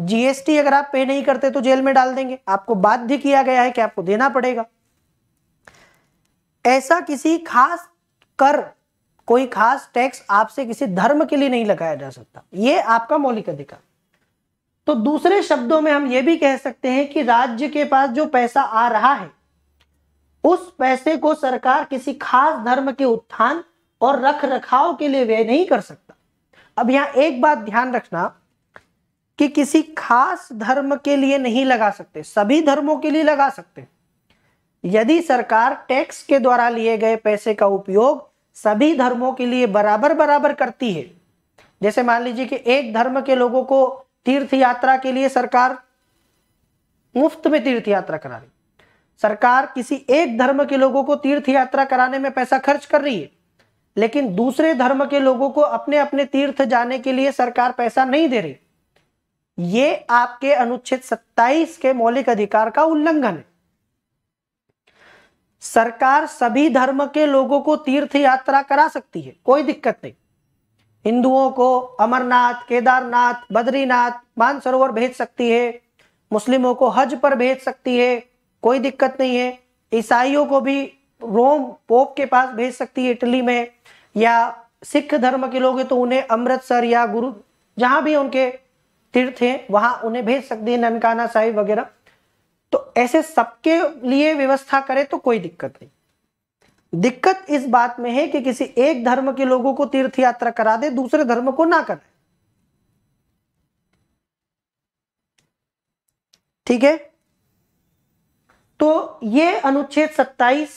जीएसटी अगर आप पे नहीं करते तो जेल में डाल देंगे आपको बाध्य किया गया है कि आपको देना पड़ेगा ऐसा किसी खास कर कोई खास टैक्स आपसे किसी धर्म के लिए नहीं लगाया जा सकता ये आपका मौलिक अधिकार तो दूसरे शब्दों में हम ये भी कह सकते हैं कि राज्य के पास जो पैसा आ रहा है उस पैसे को सरकार किसी खास धर्म के उत्थान और रख रखाव के लिए व्यय नहीं कर सकता अब यहां एक बात ध्यान रखना कि किसी खास धर्म के लिए नहीं लगा सकते सभी धर्मों के लिए लगा सकते यदि सरकार टैक्स के द्वारा लिए गए पैसे का उपयोग सभी धर्मों के लिए बराबर बराबर करती है जैसे मान लीजिए कि एक धर्म के लोगों को तीर्थ यात्रा के लिए सरकार मुफ्त में तीर्थ यात्रा करा रही सरकार किसी एक धर्म के लोगों को तीर्थ यात्रा कराने में पैसा खर्च कर रही है लेकिन दूसरे धर्म के लोगों को अपने अपने तीर्थ जाने के लिए सरकार पैसा नहीं दे रही ये आपके अनुच्छेद 27 के मौलिक अधिकार का उल्लंघन है सरकार सभी धर्म के लोगों को तीर्थ यात्रा करा सकती है कोई दिक्कत नहीं हिंदुओं को अमरनाथ केदारनाथ बद्रीनाथ मानसरोवर भेज सकती है मुस्लिमों को हज पर भेज सकती है कोई दिक्कत नहीं है ईसाइयों को भी रोम पोप के पास भेज सकती है इटली में या सिख धर्म के लोग तो उन्हें अमृतसर या गुरु जहां भी उनके तीर्थ है वहां उन्हें भेज सकते हैं ननकाना साहिब वगैरह तो ऐसे सबके लिए व्यवस्था करे तो कोई दिक्कत नहीं दिक्कत इस बात में है कि किसी एक धर्म के लोगों को तीर्थ यात्रा करा दे दूसरे धर्म को ना कराए ठीक है तो ये अनुच्छेद 27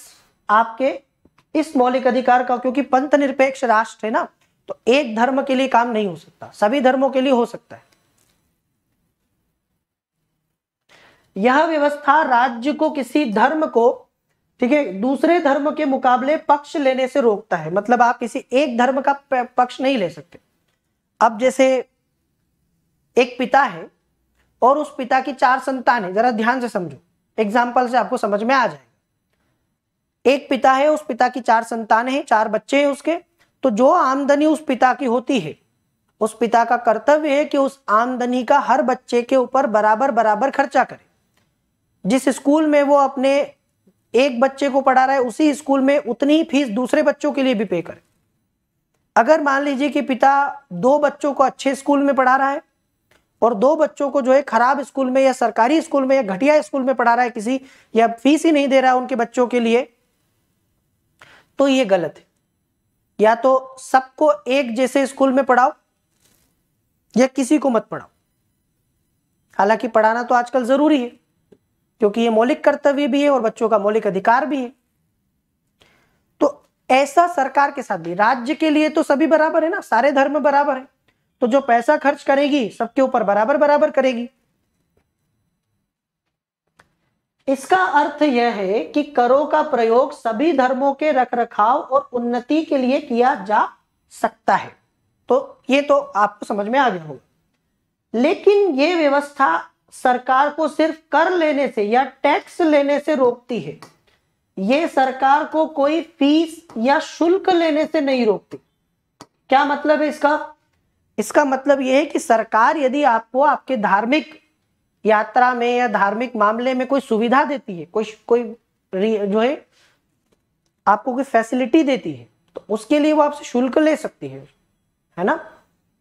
आपके इस मौलिक अधिकार का क्योंकि पंथ निरपेक्ष राष्ट्र है ना तो एक धर्म के लिए काम नहीं हो सकता सभी धर्मों के लिए हो सकता है यह व्यवस्था राज्य को किसी धर्म को ठीक है दूसरे धर्म के मुकाबले पक्ष लेने से रोकता है मतलब आप किसी एक धर्म का पक्ष नहीं ले सकते अब जैसे एक पिता है और उस पिता की चार संतान है जरा ध्यान से समझो एग्जाम्पल से आपको समझ में आ जाएगा एक पिता है उस पिता की चार संतान है चार बच्चे हैं उसके तो जो आमदनी उस पिता की होती है उस पिता का कर्तव्य है कि उस आमदनी का हर बच्चे के ऊपर बराबर बराबर खर्चा करे जिस स्कूल में वो अपने एक बच्चे को पढ़ा रहा है उसी स्कूल में उतनी फीस दूसरे बच्चों के लिए भी पे करे अगर मान लीजिए कि पिता दो बच्चों को अच्छे स्कूल में पढ़ा रहा है और दो बच्चों को जो है खराब स्कूल में या सरकारी स्कूल में या घटिया स्कूल में पढ़ा रहा है किसी या फीस ही नहीं दे रहा है उनके बच्चों के लिए तो ये गलत है या तो सबको एक जैसे स्कूल में पढ़ाओ या किसी को मत पढ़ाओ हालांकि पढ़ाना तो आजकल जरूरी है क्योंकि ये मौलिक कर्तव्य भी है और बच्चों का मौलिक अधिकार भी है तो ऐसा सरकार के साथ भी राज्य के लिए तो सभी बराबर है ना सारे धर्म बराबर है तो जो पैसा खर्च करेगी सबके ऊपर बराबर बराबर करेगी इसका अर्थ यह है कि करों का प्रयोग सभी धर्मों के रखरखाव और उन्नति के लिए किया जा सकता है तो ये तो आपको समझ में आ गया होगा लेकिन ये व्यवस्था सरकार को सिर्फ कर लेने से या टैक्स लेने से रोकती है ये सरकार को कोई फीस या शुल्क लेने से नहीं रोकती क्या मतलब है इसका इसका मतलब यह है कि सरकार यदि आपको आपके धार्मिक यात्रा में या धार्मिक मामले में कोई सुविधा देती है कोई कोई जो है आपको कोई फैसिलिटी देती है तो उसके लिए वो आपसे शुल्क ले सकती है है ना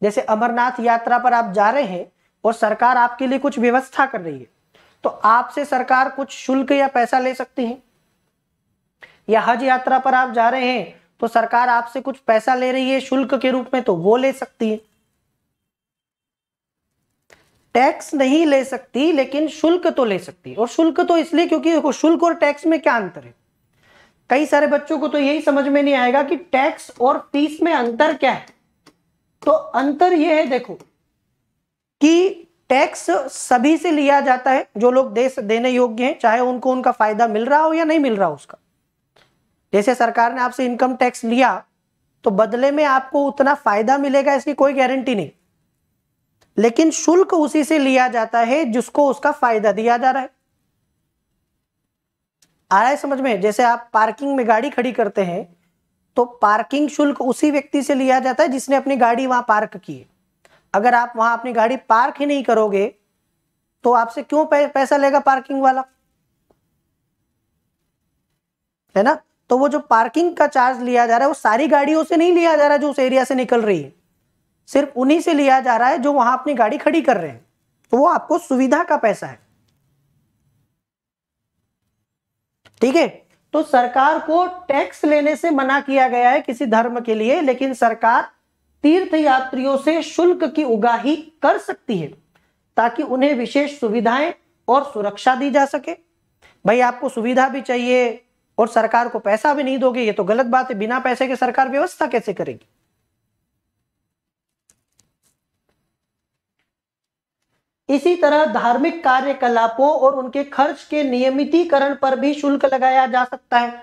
जैसे अमरनाथ यात्रा पर आप जा रहे हैं और सरकार आपके लिए कुछ व्यवस्था कर रही है तो आपसे सरकार कुछ शुल्क या पैसा ले सकती है या हज यात्रा पर आप जा रहे हैं तो सरकार आपसे कुछ पैसा ले रही है शुल्क के रूप में तो वो ले सकती है टैक्स नहीं ले सकती लेकिन शुल्क तो ले सकती है और शुल्क तो इसलिए क्योंकि शुल्क और टैक्स में क्या अंतर है कई सारे बच्चों को तो यही समझ में नहीं आएगा कि टैक्स और फीस में अंतर क्या है तो अंतर यह है देखो कि टैक्स सभी से लिया जाता है जो लोग देश देने योग्य हैं चाहे उनको उनका फायदा मिल रहा हो या नहीं मिल रहा हो उसका जैसे सरकार ने आपसे इनकम टैक्स लिया तो बदले में आपको उतना फायदा मिलेगा इसकी कोई गारंटी नहीं लेकिन शुल्क उसी से लिया जाता है जिसको उसका फायदा दिया जा रहा है आ रहा है समझ में जैसे आप पार्किंग में गाड़ी खड़ी करते हैं तो पार्किंग शुल्क उसी व्यक्ति से लिया जाता है जिसने अपनी गाड़ी वहां पार्क की है अगर आप वहां अपनी गाड़ी पार्क ही नहीं करोगे तो आपसे क्यों पैसा लेगा पार्किंग वाला है ना तो वो जो पार्किंग का चार्ज लिया जा रहा है वो सारी गाड़ियों से नहीं लिया जा रहा है जो उस एरिया से निकल रही है सिर्फ उन्हीं से लिया जा रहा है जो वहां अपनी गाड़ी खड़ी कर रहे हैं तो वो आपको सुविधा का पैसा है ठीक है तो सरकार को टैक्स लेने से मना किया गया है किसी धर्म के लिए लेकिन सरकार तीर्थ यात्रियों से शुल्क की उगाही कर सकती है ताकि उन्हें विशेष सुविधाएं और सुरक्षा दी जा सके भाई आपको सुविधा भी चाहिए और सरकार को पैसा भी नहीं दोगे ये तो गलत बात है बिना पैसे के सरकार व्यवस्था कैसे करेगी इसी तरह धार्मिक कार्यकलापों और उनके खर्च के नियमितीकरण पर भी शुल्क लगाया जा सकता है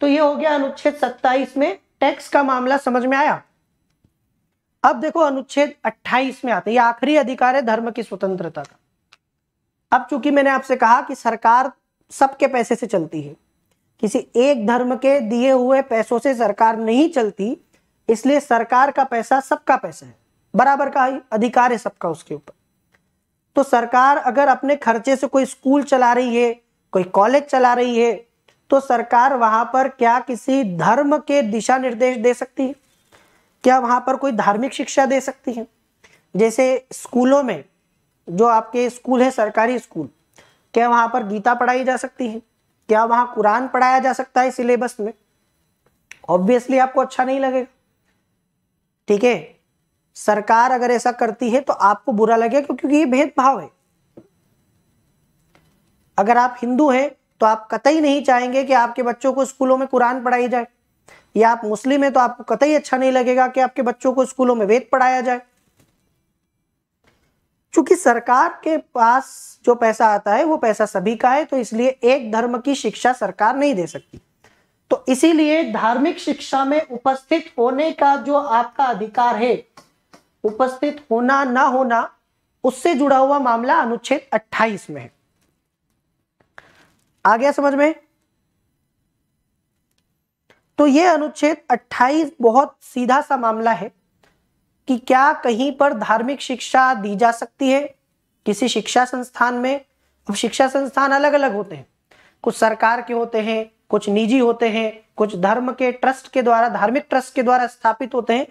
तो ये हो गया अनुच्छेद 27 में टैक्स का मामला समझ में आया अब देखो अनुच्छेद 28 में आते हैं ये आखिरी अधिकार है धर्म की स्वतंत्रता का अब चूंकि मैंने आपसे कहा कि सरकार सबके पैसे से चलती है किसी एक धर्म के दिए हुए पैसों से सरकार नहीं चलती इसलिए सरकार का पैसा सबका पैसा है बराबर का अधिकार है सबका उसके ऊपर तो सरकार अगर अपने खर्चे से कोई स्कूल चला रही है कोई कॉलेज चला रही है तो सरकार वहां पर क्या किसी धर्म के दिशा निर्देश दे सकती है क्या वहां पर कोई धार्मिक शिक्षा दे सकती है जैसे स्कूलों में जो आपके स्कूल है सरकारी स्कूल क्या वहां पर गीता पढ़ाई जा सकती है क्या वहां कुरान पढ़ाया जा सकता है सिलेबस में ऑब्वियसली आपको अच्छा नहीं लगेगा ठीक है सरकार अगर ऐसा करती है तो आपको बुरा लगेगा क्योंकि ये भेदभाव है अगर आप हिंदू हैं तो आप कतई नहीं चाहेंगे कि आपके बच्चों को स्कूलों में कुरान पढ़ाई जाए या आप मुस्लिम है तो आपको कतई अच्छा नहीं लगेगा कि आपके बच्चों को स्कूलों में वेद पढ़ाया जाए क्योंकि सरकार के पास जो पैसा आता है वो पैसा सभी का है तो इसलिए एक धर्म की शिक्षा सरकार नहीं दे सकती तो इसीलिए धार्मिक शिक्षा में उपस्थित होने का जो आपका अधिकार है उपस्थित होना ना होना उससे जुड़ा हुआ मामला अनुच्छेद 28 में है आ गया समझ में तो ये अनुच्छेद 28 बहुत सीधा सा मामला है कि क्या कहीं पर धार्मिक शिक्षा दी जा सकती है किसी शिक्षा संस्थान में अब शिक्षा संस्थान अलग अलग होते हैं कुछ सरकार के होते हैं कुछ निजी होते हैं कुछ धर्म के ट्रस्ट के द्वारा धार्मिक ट्रस्ट के द्वारा स्थापित होते हैं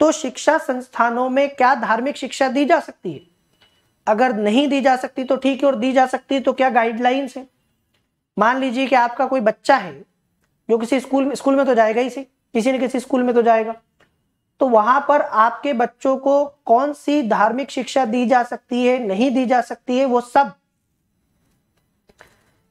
तो शिक्षा संस्थानों में क्या धार्मिक शिक्षा दी जा सकती है अगर नहीं दी जा सकती तो ठीक है और दी जा सकती है तो क्या गाइडलाइंस है मान लीजिए कि आपका कोई बच्चा है जो किसी स्कूल में स्कूल में तो जाएगा ही सही किसी न किसी स्कूल में तो जाएगा तो वहां पर आपके बच्चों को कौन सी धार्मिक शिक्षा दी जा सकती है नहीं दी जा सकती है वो सब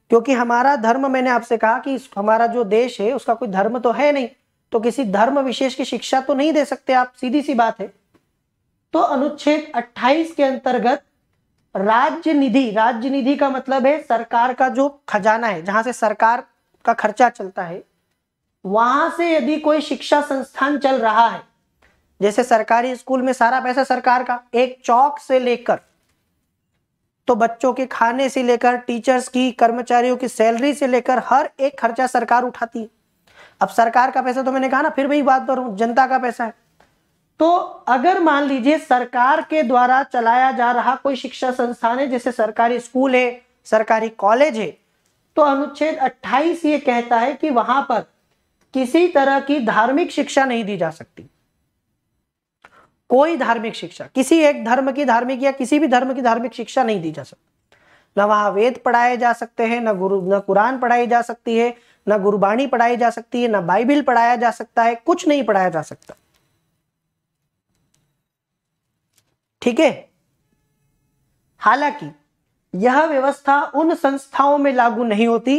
क्योंकि हमारा धर्म मैंने आपसे कहा कि हमारा जो देश है उसका कोई धर्म तो है नहीं तो किसी धर्म विशेष की शिक्षा तो नहीं दे सकते आप सीधी सी बात है तो अनुच्छेद 28 के अंतर्गत राज्य निधि राज्य निधि का मतलब है सरकार का जो खजाना है जहां से सरकार का खर्चा चलता है वहां से यदि कोई शिक्षा संस्थान चल रहा है जैसे सरकारी स्कूल में सारा पैसा सरकार का एक चौक से लेकर तो बच्चों के खाने से लेकर टीचर्स की कर्मचारियों की सैलरी से लेकर हर एक खर्चा सरकार उठाती है अब सरकार का पैसा तो मैंने कहा ना फिर वही बात करूं जनता का पैसा है तो अगर मान लीजिए सरकार के द्वारा चलाया जा रहा कोई शिक्षा संस्थान है जैसे सरकारी स्कूल है सरकारी कॉलेज है तो अनुच्छेद 28 ये कहता है कि वहां पर किसी तरह की धार्मिक शिक्षा नहीं दी जा सकती कोई धार्मिक शिक्षा किसी एक धर्म की धार्मिक या किसी भी धर्म की धार्मिक शिक्षा नहीं दी जा सकती न वहां वेद पढ़ाए जा सकते हैं न गुरु न कुरान पढ़ाई जा सकती है न गुरुबाणी पढ़ाई जा सकती है न बाइबिल पढ़ाया जा सकता है कुछ नहीं पढ़ाया जा सकता ठीक है हालांकि यह व्यवस्था उन संस्थाओं में लागू नहीं होती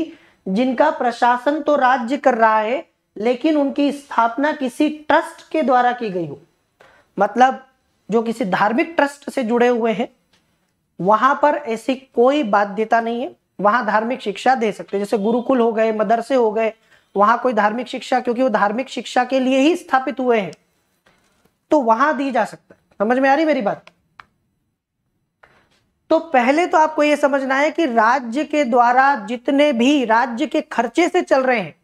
जिनका प्रशासन तो राज्य कर रहा है लेकिन उनकी स्थापना किसी ट्रस्ट के द्वारा की गई हो मतलब जो किसी धार्मिक ट्रस्ट से जुड़े हुए हैं वहां पर ऐसी कोई बाध्यता नहीं है वहां धार्मिक शिक्षा दे सकते जैसे गुरुकुल हो गए मदरसे हो गए वहां कोई धार्मिक शिक्षा क्योंकि वो धार्मिक शिक्षा के लिए ही स्थापित हुए हैं तो वहां दी जा सकता है समझ में आ रही मेरी बात तो पहले तो आपको यह समझना है कि राज्य के द्वारा जितने भी राज्य के खर्चे से चल रहे हैं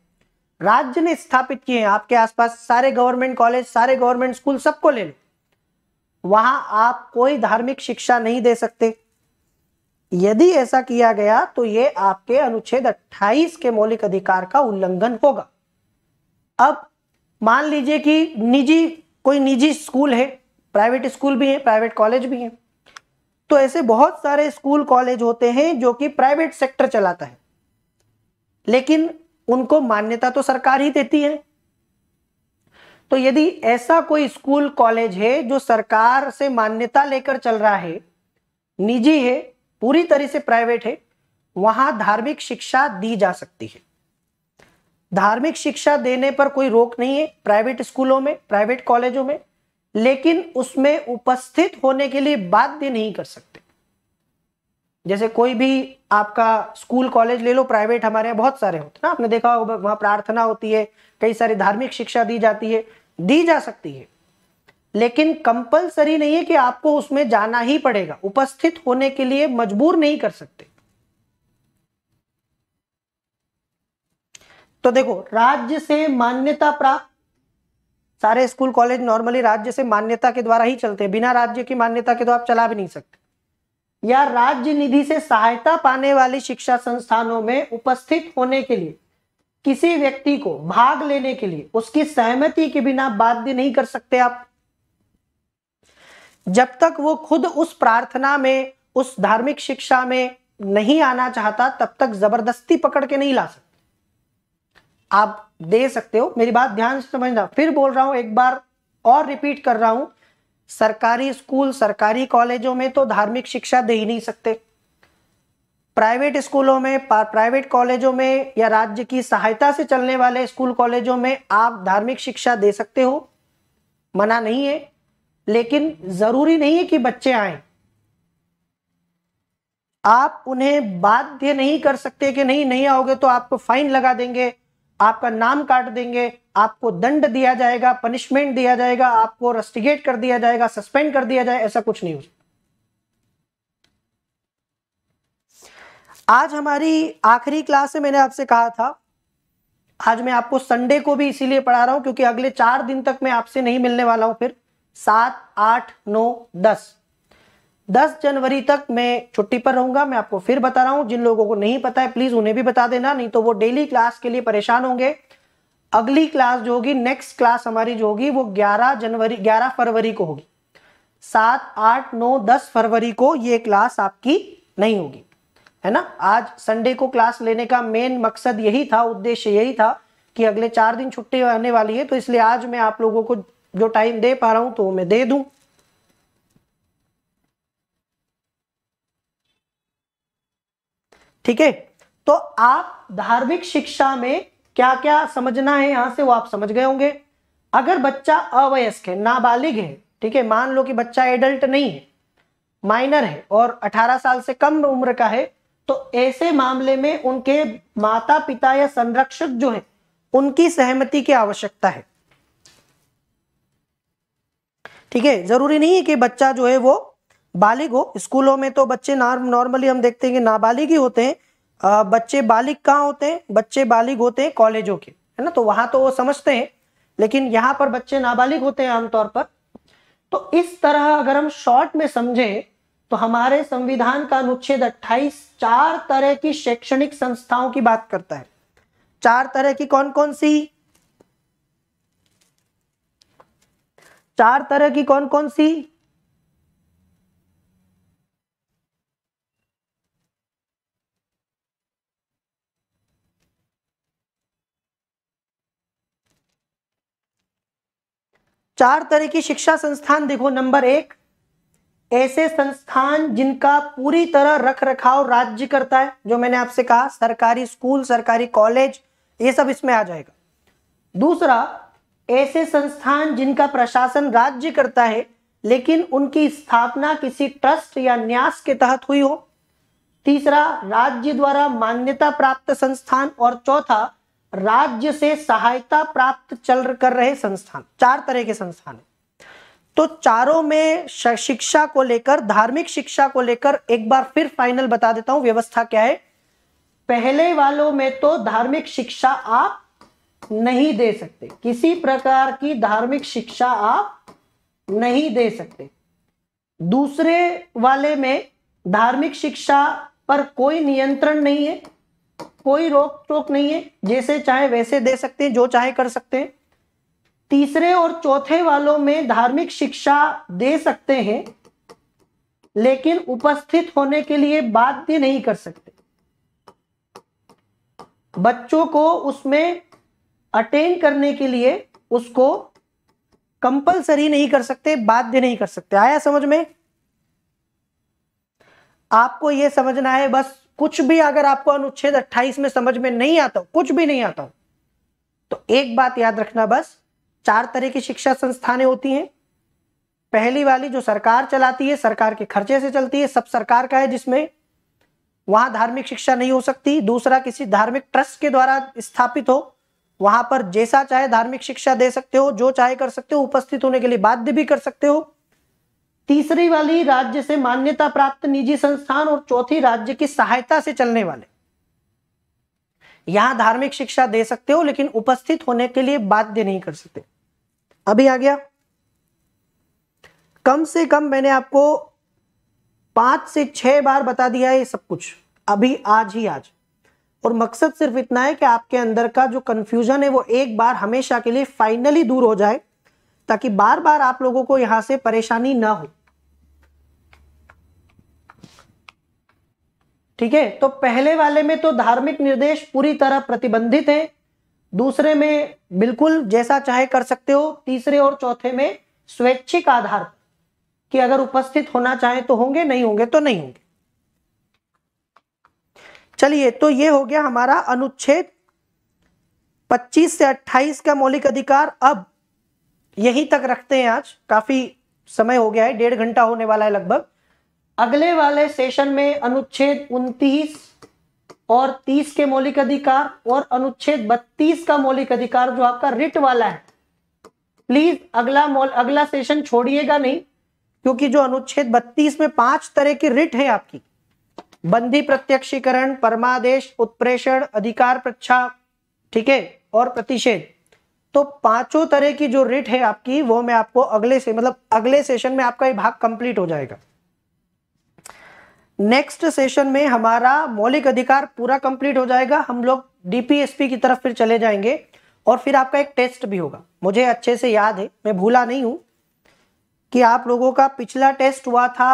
राज्य ने स्थापित किए हैं आपके आसपास सारे गवर्नमेंट कॉलेज सारे गवर्नमेंट स्कूल सबको ले लो वहां आप कोई धार्मिक शिक्षा नहीं दे सकते यदि ऐसा किया गया तो ये आपके अनुच्छेद 28 के मौलिक अधिकार का उल्लंघन होगा अब मान लीजिए कि निजी कोई निजी स्कूल है प्राइवेट स्कूल भी है प्राइवेट कॉलेज भी है तो ऐसे बहुत सारे स्कूल कॉलेज होते हैं जो कि प्राइवेट सेक्टर चलाता है लेकिन उनको मान्यता तो सरकार ही देती है तो यदि ऐसा कोई स्कूल कॉलेज है जो सरकार से मान्यता लेकर चल रहा है निजी है पूरी तरह से प्राइवेट है वहां धार्मिक शिक्षा दी जा सकती है धार्मिक शिक्षा देने पर कोई रोक नहीं है प्राइवेट स्कूलों में प्राइवेट कॉलेजों में लेकिन उसमें उपस्थित होने के लिए बाध्य नहीं कर सकते जैसे कोई भी आपका स्कूल कॉलेज ले लो प्राइवेट हमारे यहाँ बहुत सारे होते हैं ना आपने देखा होगा वहां प्रार्थना होती है कई सारी धार्मिक शिक्षा दी जाती है दी जा सकती है लेकिन कंपलसरी नहीं है कि आपको उसमें जाना ही पड़ेगा उपस्थित होने के लिए मजबूर नहीं कर सकते तो देखो राज्य से मान्यता प्राप्त सारे स्कूल कॉलेज नॉर्मली राज्य से मान्यता के द्वारा ही चलते हैं बिना राज्य की मान्यता के तो आप चला भी नहीं सकते या राज्य निधि से सहायता पाने वाले शिक्षा संस्थानों में उपस्थित होने के लिए किसी व्यक्ति को भाग लेने के लिए उसकी सहमति के बिना बाध्य नहीं कर सकते आप जब तक वो खुद उस प्रार्थना में उस धार्मिक शिक्षा में नहीं आना चाहता तब तक जबरदस्ती पकड़ के नहीं ला सकते आप दे सकते हो मेरी बात ध्यान से समझना फिर बोल रहा हूं एक बार और रिपीट कर रहा हूं सरकारी स्कूल सरकारी कॉलेजों में तो धार्मिक शिक्षा दे ही नहीं सकते प्राइवेट स्कूलों में प्राइवेट कॉलेजों में या राज्य की सहायता से चलने वाले स्कूल कॉलेजों में आप धार्मिक शिक्षा दे सकते हो मना नहीं है लेकिन जरूरी नहीं है कि बच्चे आए आप उन्हें बाध्य नहीं कर सकते कि नहीं नहीं आओगे तो आपको फाइन लगा देंगे आपका नाम काट देंगे आपको दंड दिया जाएगा पनिशमेंट दिया जाएगा आपको रस्टिगेट कर दिया जाएगा सस्पेंड कर दिया जाए ऐसा कुछ नहीं हो सकता आज हमारी आखिरी क्लास है मैंने आपसे कहा था आज मैं आपको संडे को भी इसीलिए पढ़ा रहा हूं क्योंकि अगले चार दिन तक मैं आपसे नहीं मिलने वाला हूं फिर सात आठ नौ दस 10 जनवरी तक मैं छुट्टी पर रहूंगा मैं आपको फिर बता रहा हूं जिन लोगों को नहीं पता है प्लीज उन्हें भी बता देना नहीं तो वो डेली क्लास के लिए परेशान होंगे अगली क्लास जो होगी नेक्स्ट क्लास हमारी जो होगी वो 11 जनवरी 11 फरवरी को होगी सात आठ नौ दस फरवरी को ये क्लास आपकी नहीं होगी है ना आज संडे को क्लास लेने का मेन मकसद यही था उद्देश्य यही था कि अगले चार दिन छुट्टी आने वाली है तो इसलिए आज मैं आप लोगों को जो टाइम दे पा रहा हूं तो मैं दे दूं ठीक है तो आप धार्मिक शिक्षा में क्या क्या समझना है यहां से वो आप समझ गए होंगे अगर बच्चा अवयस्क है नाबालिग है ठीक है मान लो कि बच्चा एडल्ट नहीं है माइनर है और 18 साल से कम उम्र का है तो ऐसे मामले में उनके माता पिता या संरक्षक जो है उनकी सहमति की आवश्यकता है ठीक है जरूरी नहीं है कि बच्चा जो है वो बालिग हो स्कूलों में तो बच्चे नॉर्मली हम देखते हैं कि नाबालिग ही होते हैं बच्चे बालिग कहाँ होते हैं बच्चे बालिग होते हैं कॉलेजों के है ना तो वहां तो वो समझते हैं लेकिन यहाँ पर बच्चे नाबालिग होते हैं आमतौर पर तो इस तरह अगर हम शॉर्ट में समझें तो हमारे संविधान का अनुच्छेद 28 चार तरह की शैक्षणिक संस्थाओं की बात करता है चार तरह की कौन कौन सी चार तरह की कौन कौन सी चार तरह की शिक्षा संस्थान देखो नंबर एक ऐसे संस्थान जिनका पूरी तरह रख रखाव राज्य करता है जो मैंने आपसे कहा सरकारी स्कूल सरकारी कॉलेज ये सब इसमें आ जाएगा दूसरा ऐसे संस्थान जिनका प्रशासन राज्य करता है लेकिन उनकी स्थापना किसी ट्रस्ट या न्यास के तहत हुई हो तीसरा राज्य द्वारा मान्यता प्राप्त संस्थान और चौथा राज्य से सहायता प्राप्त चल कर रहे संस्थान चार तरह के संस्थान है तो चारों में शिक्षा को लेकर धार्मिक शिक्षा को लेकर एक बार फिर फाइनल बता देता हूं व्यवस्था क्या है पहले वालों में तो धार्मिक शिक्षा आप नहीं दे सकते किसी प्रकार की धार्मिक शिक्षा आप नहीं दे सकते दूसरे वाले में धार्मिक शिक्षा पर कोई नियंत्रण नहीं है कोई रोक टोक नहीं है जैसे चाहे वैसे दे सकते हैं जो चाहे कर सकते हैं तीसरे और चौथे वालों में धार्मिक शिक्षा दे सकते हैं लेकिन उपस्थित होने के लिए बाध्य नहीं कर सकते बच्चों को उसमें अटेंड करने के लिए उसको कंपलसरी नहीं कर सकते बाध्य नहीं कर सकते आया समझ में आपको यह समझना है बस कुछ भी अगर आपको अनुच्छेद 28 में समझ में नहीं आता कुछ भी नहीं आता तो एक बात याद रखना बस चार तरह की शिक्षा संस्थानें होती हैं पहली वाली जो सरकार चलाती है सरकार के खर्चे से चलती है सब सरकार का है जिसमें वहां धार्मिक शिक्षा नहीं हो सकती दूसरा किसी धार्मिक ट्रस्ट के द्वारा स्थापित हो वहां पर जैसा चाहे धार्मिक शिक्षा दे सकते हो जो चाहे कर सकते हो उपस्थित होने के लिए बाध्य भी कर सकते हो तीसरी वाली राज्य से मान्यता प्राप्त निजी संस्थान और चौथी राज्य की सहायता से चलने वाले यहां धार्मिक शिक्षा दे सकते हो लेकिन उपस्थित होने के लिए बाध्य नहीं कर सकते अभी आ गया कम से कम मैंने आपको पांच से छह बार बता दिया है ये सब कुछ अभी आज ही आज और मकसद सिर्फ इतना है कि आपके अंदर का जो कंफ्यूजन है वो एक बार हमेशा के लिए फाइनली दूर हो जाए ताकि बार बार आप लोगों को यहां से परेशानी ना हो ठीक है तो पहले वाले में तो धार्मिक निर्देश पूरी तरह प्रतिबंधित है दूसरे में बिल्कुल जैसा चाहे कर सकते हो तीसरे और चौथे में स्वैच्छिक आधार कि अगर उपस्थित होना चाहे तो होंगे नहीं होंगे तो नहीं होंगे चलिए तो ये हो गया हमारा अनुच्छेद 25 से 28 का मौलिक अधिकार अब यहीं तक रखते हैं आज काफी समय हो गया है डेढ़ घंटा होने वाला है लगभग अगले वाले सेशन में अनुच्छेद 29 और 30 के मौलिक अधिकार और अनुच्छेद 32 का मौलिक अधिकार जो आपका रिट वाला है प्लीज अगला अगला सेशन छोड़िएगा नहीं क्योंकि जो अनुच्छेद 32 में पांच तरह की रिट है आपकी बंदी प्रत्यक्षीकरण परमादेश उत्प्रेषण अधिकार प्रच्छा ठीक है और प्रतिषेध तो पांचों तरह की जो रिट है आपकी वो मैं आपको अगले से मतलब अगले सेशन में आपका ये भाग कंप्लीट हो जाएगा नेक्स्ट सेशन में हमारा मौलिक अधिकार पूरा कंप्लीट हो जाएगा हम लोग डीपीएसपी की तरफ फिर चले जाएंगे और फिर आपका एक टेस्ट भी होगा मुझे अच्छे से याद है मैं भूला नहीं हूं कि आप लोगों का पिछला टेस्ट हुआ था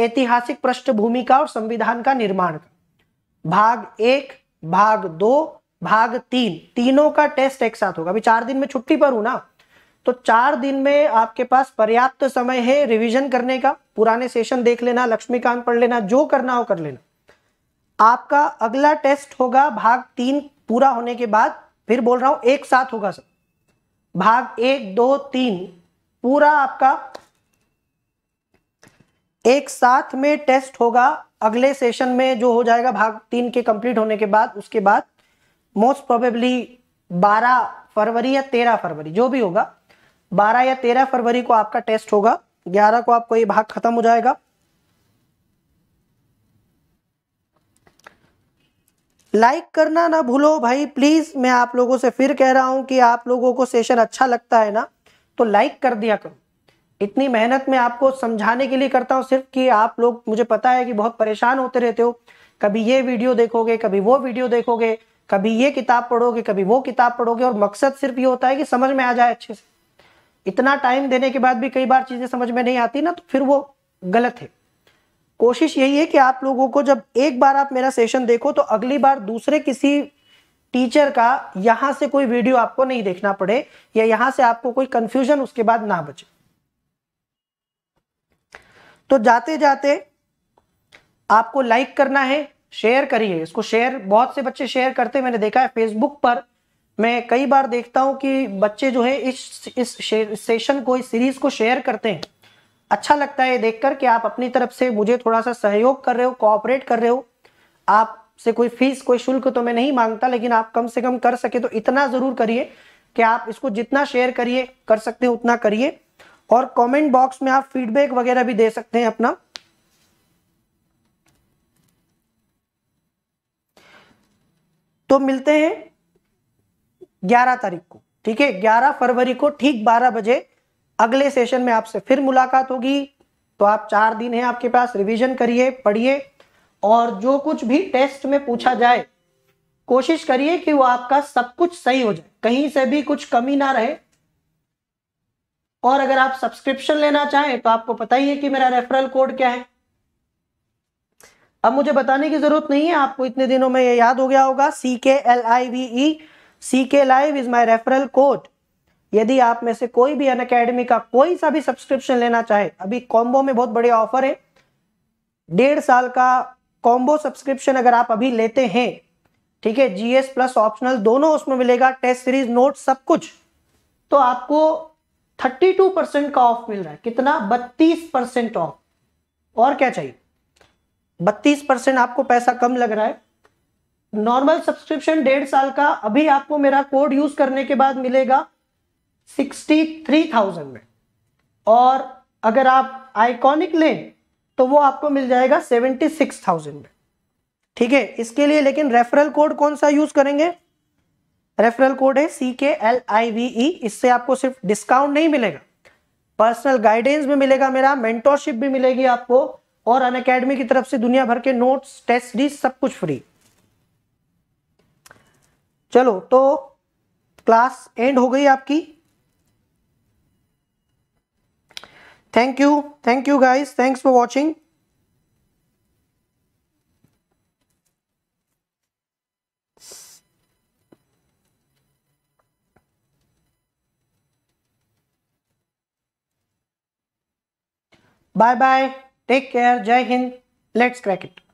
ऐतिहासिक पृष्ठभूमि का और संविधान का निर्माण का भाग एक भाग दो भाग तीन तीनों का टेस्ट एक साथ होगा अभी चार दिन में छुट्टी पर हूं ना तो चार दिन में आपके पास पर्याप्त समय है रिवीजन करने का पुराने सेशन देख लेना लक्ष्मीकांत पढ़ लेना जो करना हो कर लेना आपका अगला टेस्ट होगा भाग तीन पूरा होने के बाद फिर बोल रहा हूं एक साथ होगा सब भाग एक दो तीन पूरा आपका एक साथ में टेस्ट होगा अगले सेशन में जो हो जाएगा भाग तीन के कंप्लीट होने के बाद उसके बाद मोस्ट प्रोबेबली 12 फरवरी या 13 फरवरी जो भी होगा बारह या तेरह फरवरी को आपका टेस्ट होगा ग्यारह को आपको ये भाग खत्म हो जाएगा लाइक करना ना भूलो भाई प्लीज मैं आप लोगों से फिर कह रहा हूं कि आप लोगों को सेशन अच्छा लगता है ना तो लाइक कर दिया करो इतनी मेहनत में आपको समझाने के लिए करता हूं सिर्फ कि आप लोग मुझे पता है कि बहुत परेशान होते रहते हो कभी ये वीडियो देखोगे कभी वो वीडियो देखोगे कभी ये किताब पढ़ोगे कभी वो किताब पढ़ोगे और मकसद सिर्फ ये होता है कि समझ में आ जाए अच्छे से इतना टाइम देने के बाद भी कई बार चीजें समझ में नहीं आती ना तो फिर वो गलत है कोशिश यही है कि आप लोगों को जब एक बार आप मेरा सेशन देखो तो अगली बार दूसरे किसी टीचर का यहां से कोई वीडियो आपको नहीं देखना पड़े या यहां से आपको कोई कंफ्यूजन उसके बाद ना बचे तो जाते जाते आपको लाइक करना है शेयर करिए इसको शेयर बहुत से बच्चे शेयर करते मैंने देखा है फेसबुक पर मैं कई बार देखता हूँ कि बच्चे जो है इस इस सेशन को इस सीरीज को शेयर करते हैं अच्छा लगता है देखकर कि आप अपनी तरफ से मुझे थोड़ा सा सहयोग कर रहे हो कोऑपरेट कर रहे हो आपसे कोई फीस कोई शुल्क तो मैं नहीं मांगता लेकिन आप कम से कम कर सके तो इतना ज़रूर करिए कि आप इसको जितना शेयर करिए कर सकते हो उतना करिए और कमेंट बॉक्स में आप फीडबैक वगैरह भी दे सकते हैं अपना तो मिलते हैं ग्यारह तारीख को ठीक है ग्यारह फरवरी को ठीक बारह बजे अगले सेशन में आपसे फिर मुलाकात होगी तो आप चार दिन है आपके पास रिवीजन करिए पढ़िए और जो कुछ भी टेस्ट में पूछा जाए कोशिश करिए कि वो आपका सब कुछ सही हो जाए कहीं से भी कुछ कमी ना रहे और अगर आप सब्सक्रिप्शन लेना चाहें तो आपको पता ही है कि मेरा रेफरल कोड क्या है अब मुझे बताने की जरूरत नहीं है आपको इतने दिनों में ये याद हो गया होगा सी के L I we E C के live is my referral code यदि आप में से कोई भी अन अकेडमी का कोई सा भी सब्सक्रिप्शन लेना चाहे अभी कॉम्बो में बहुत बढ़िया ऑफर है डेढ़ साल का कॉम्बो सब्सक्रिप्शन अगर आप अभी लेते हैं ठीक है जीएस प्लस ऑप्शनल दोनों उसमें मिलेगा टेस्ट सीरीज नोट सब कुछ तो आपको 32 परसेंट का ऑफ मिल रहा है कितना 32 परसेंट ऑफ और क्या चाहिए 32 परसेंट आपको पैसा कम लग रहा है नॉर्मल सब्सक्रिप्शन डेढ़ साल का अभी आपको मेरा कोड यूज करने के बाद मिलेगा सिक्सटी थ्री थाउजेंड में और अगर आप आइकॉनिक लें तो वो आपको मिल जाएगा सेवेंटी सिक्स थाउजेंड में ठीक है इसके लिए लेकिन रेफरल कोड कौन सा यूज करेंगे रेफरल कोड है सी के एल आई वी ई इससे आपको सिर्फ डिस्काउंट नहीं मिलेगा पर्सनल गाइडेंस भी मिलेगा मेरा मेंटोरशिप भी मिलेगी आपको और अन की तरफ से दुनिया भर के नोट्स टेस्ट डी सब कुछ फ्री चलो तो क्लास एंड हो गई आपकी thank you thank you guys thanks for watching bye bye take care जय हिंद लेट्स क्रैक इट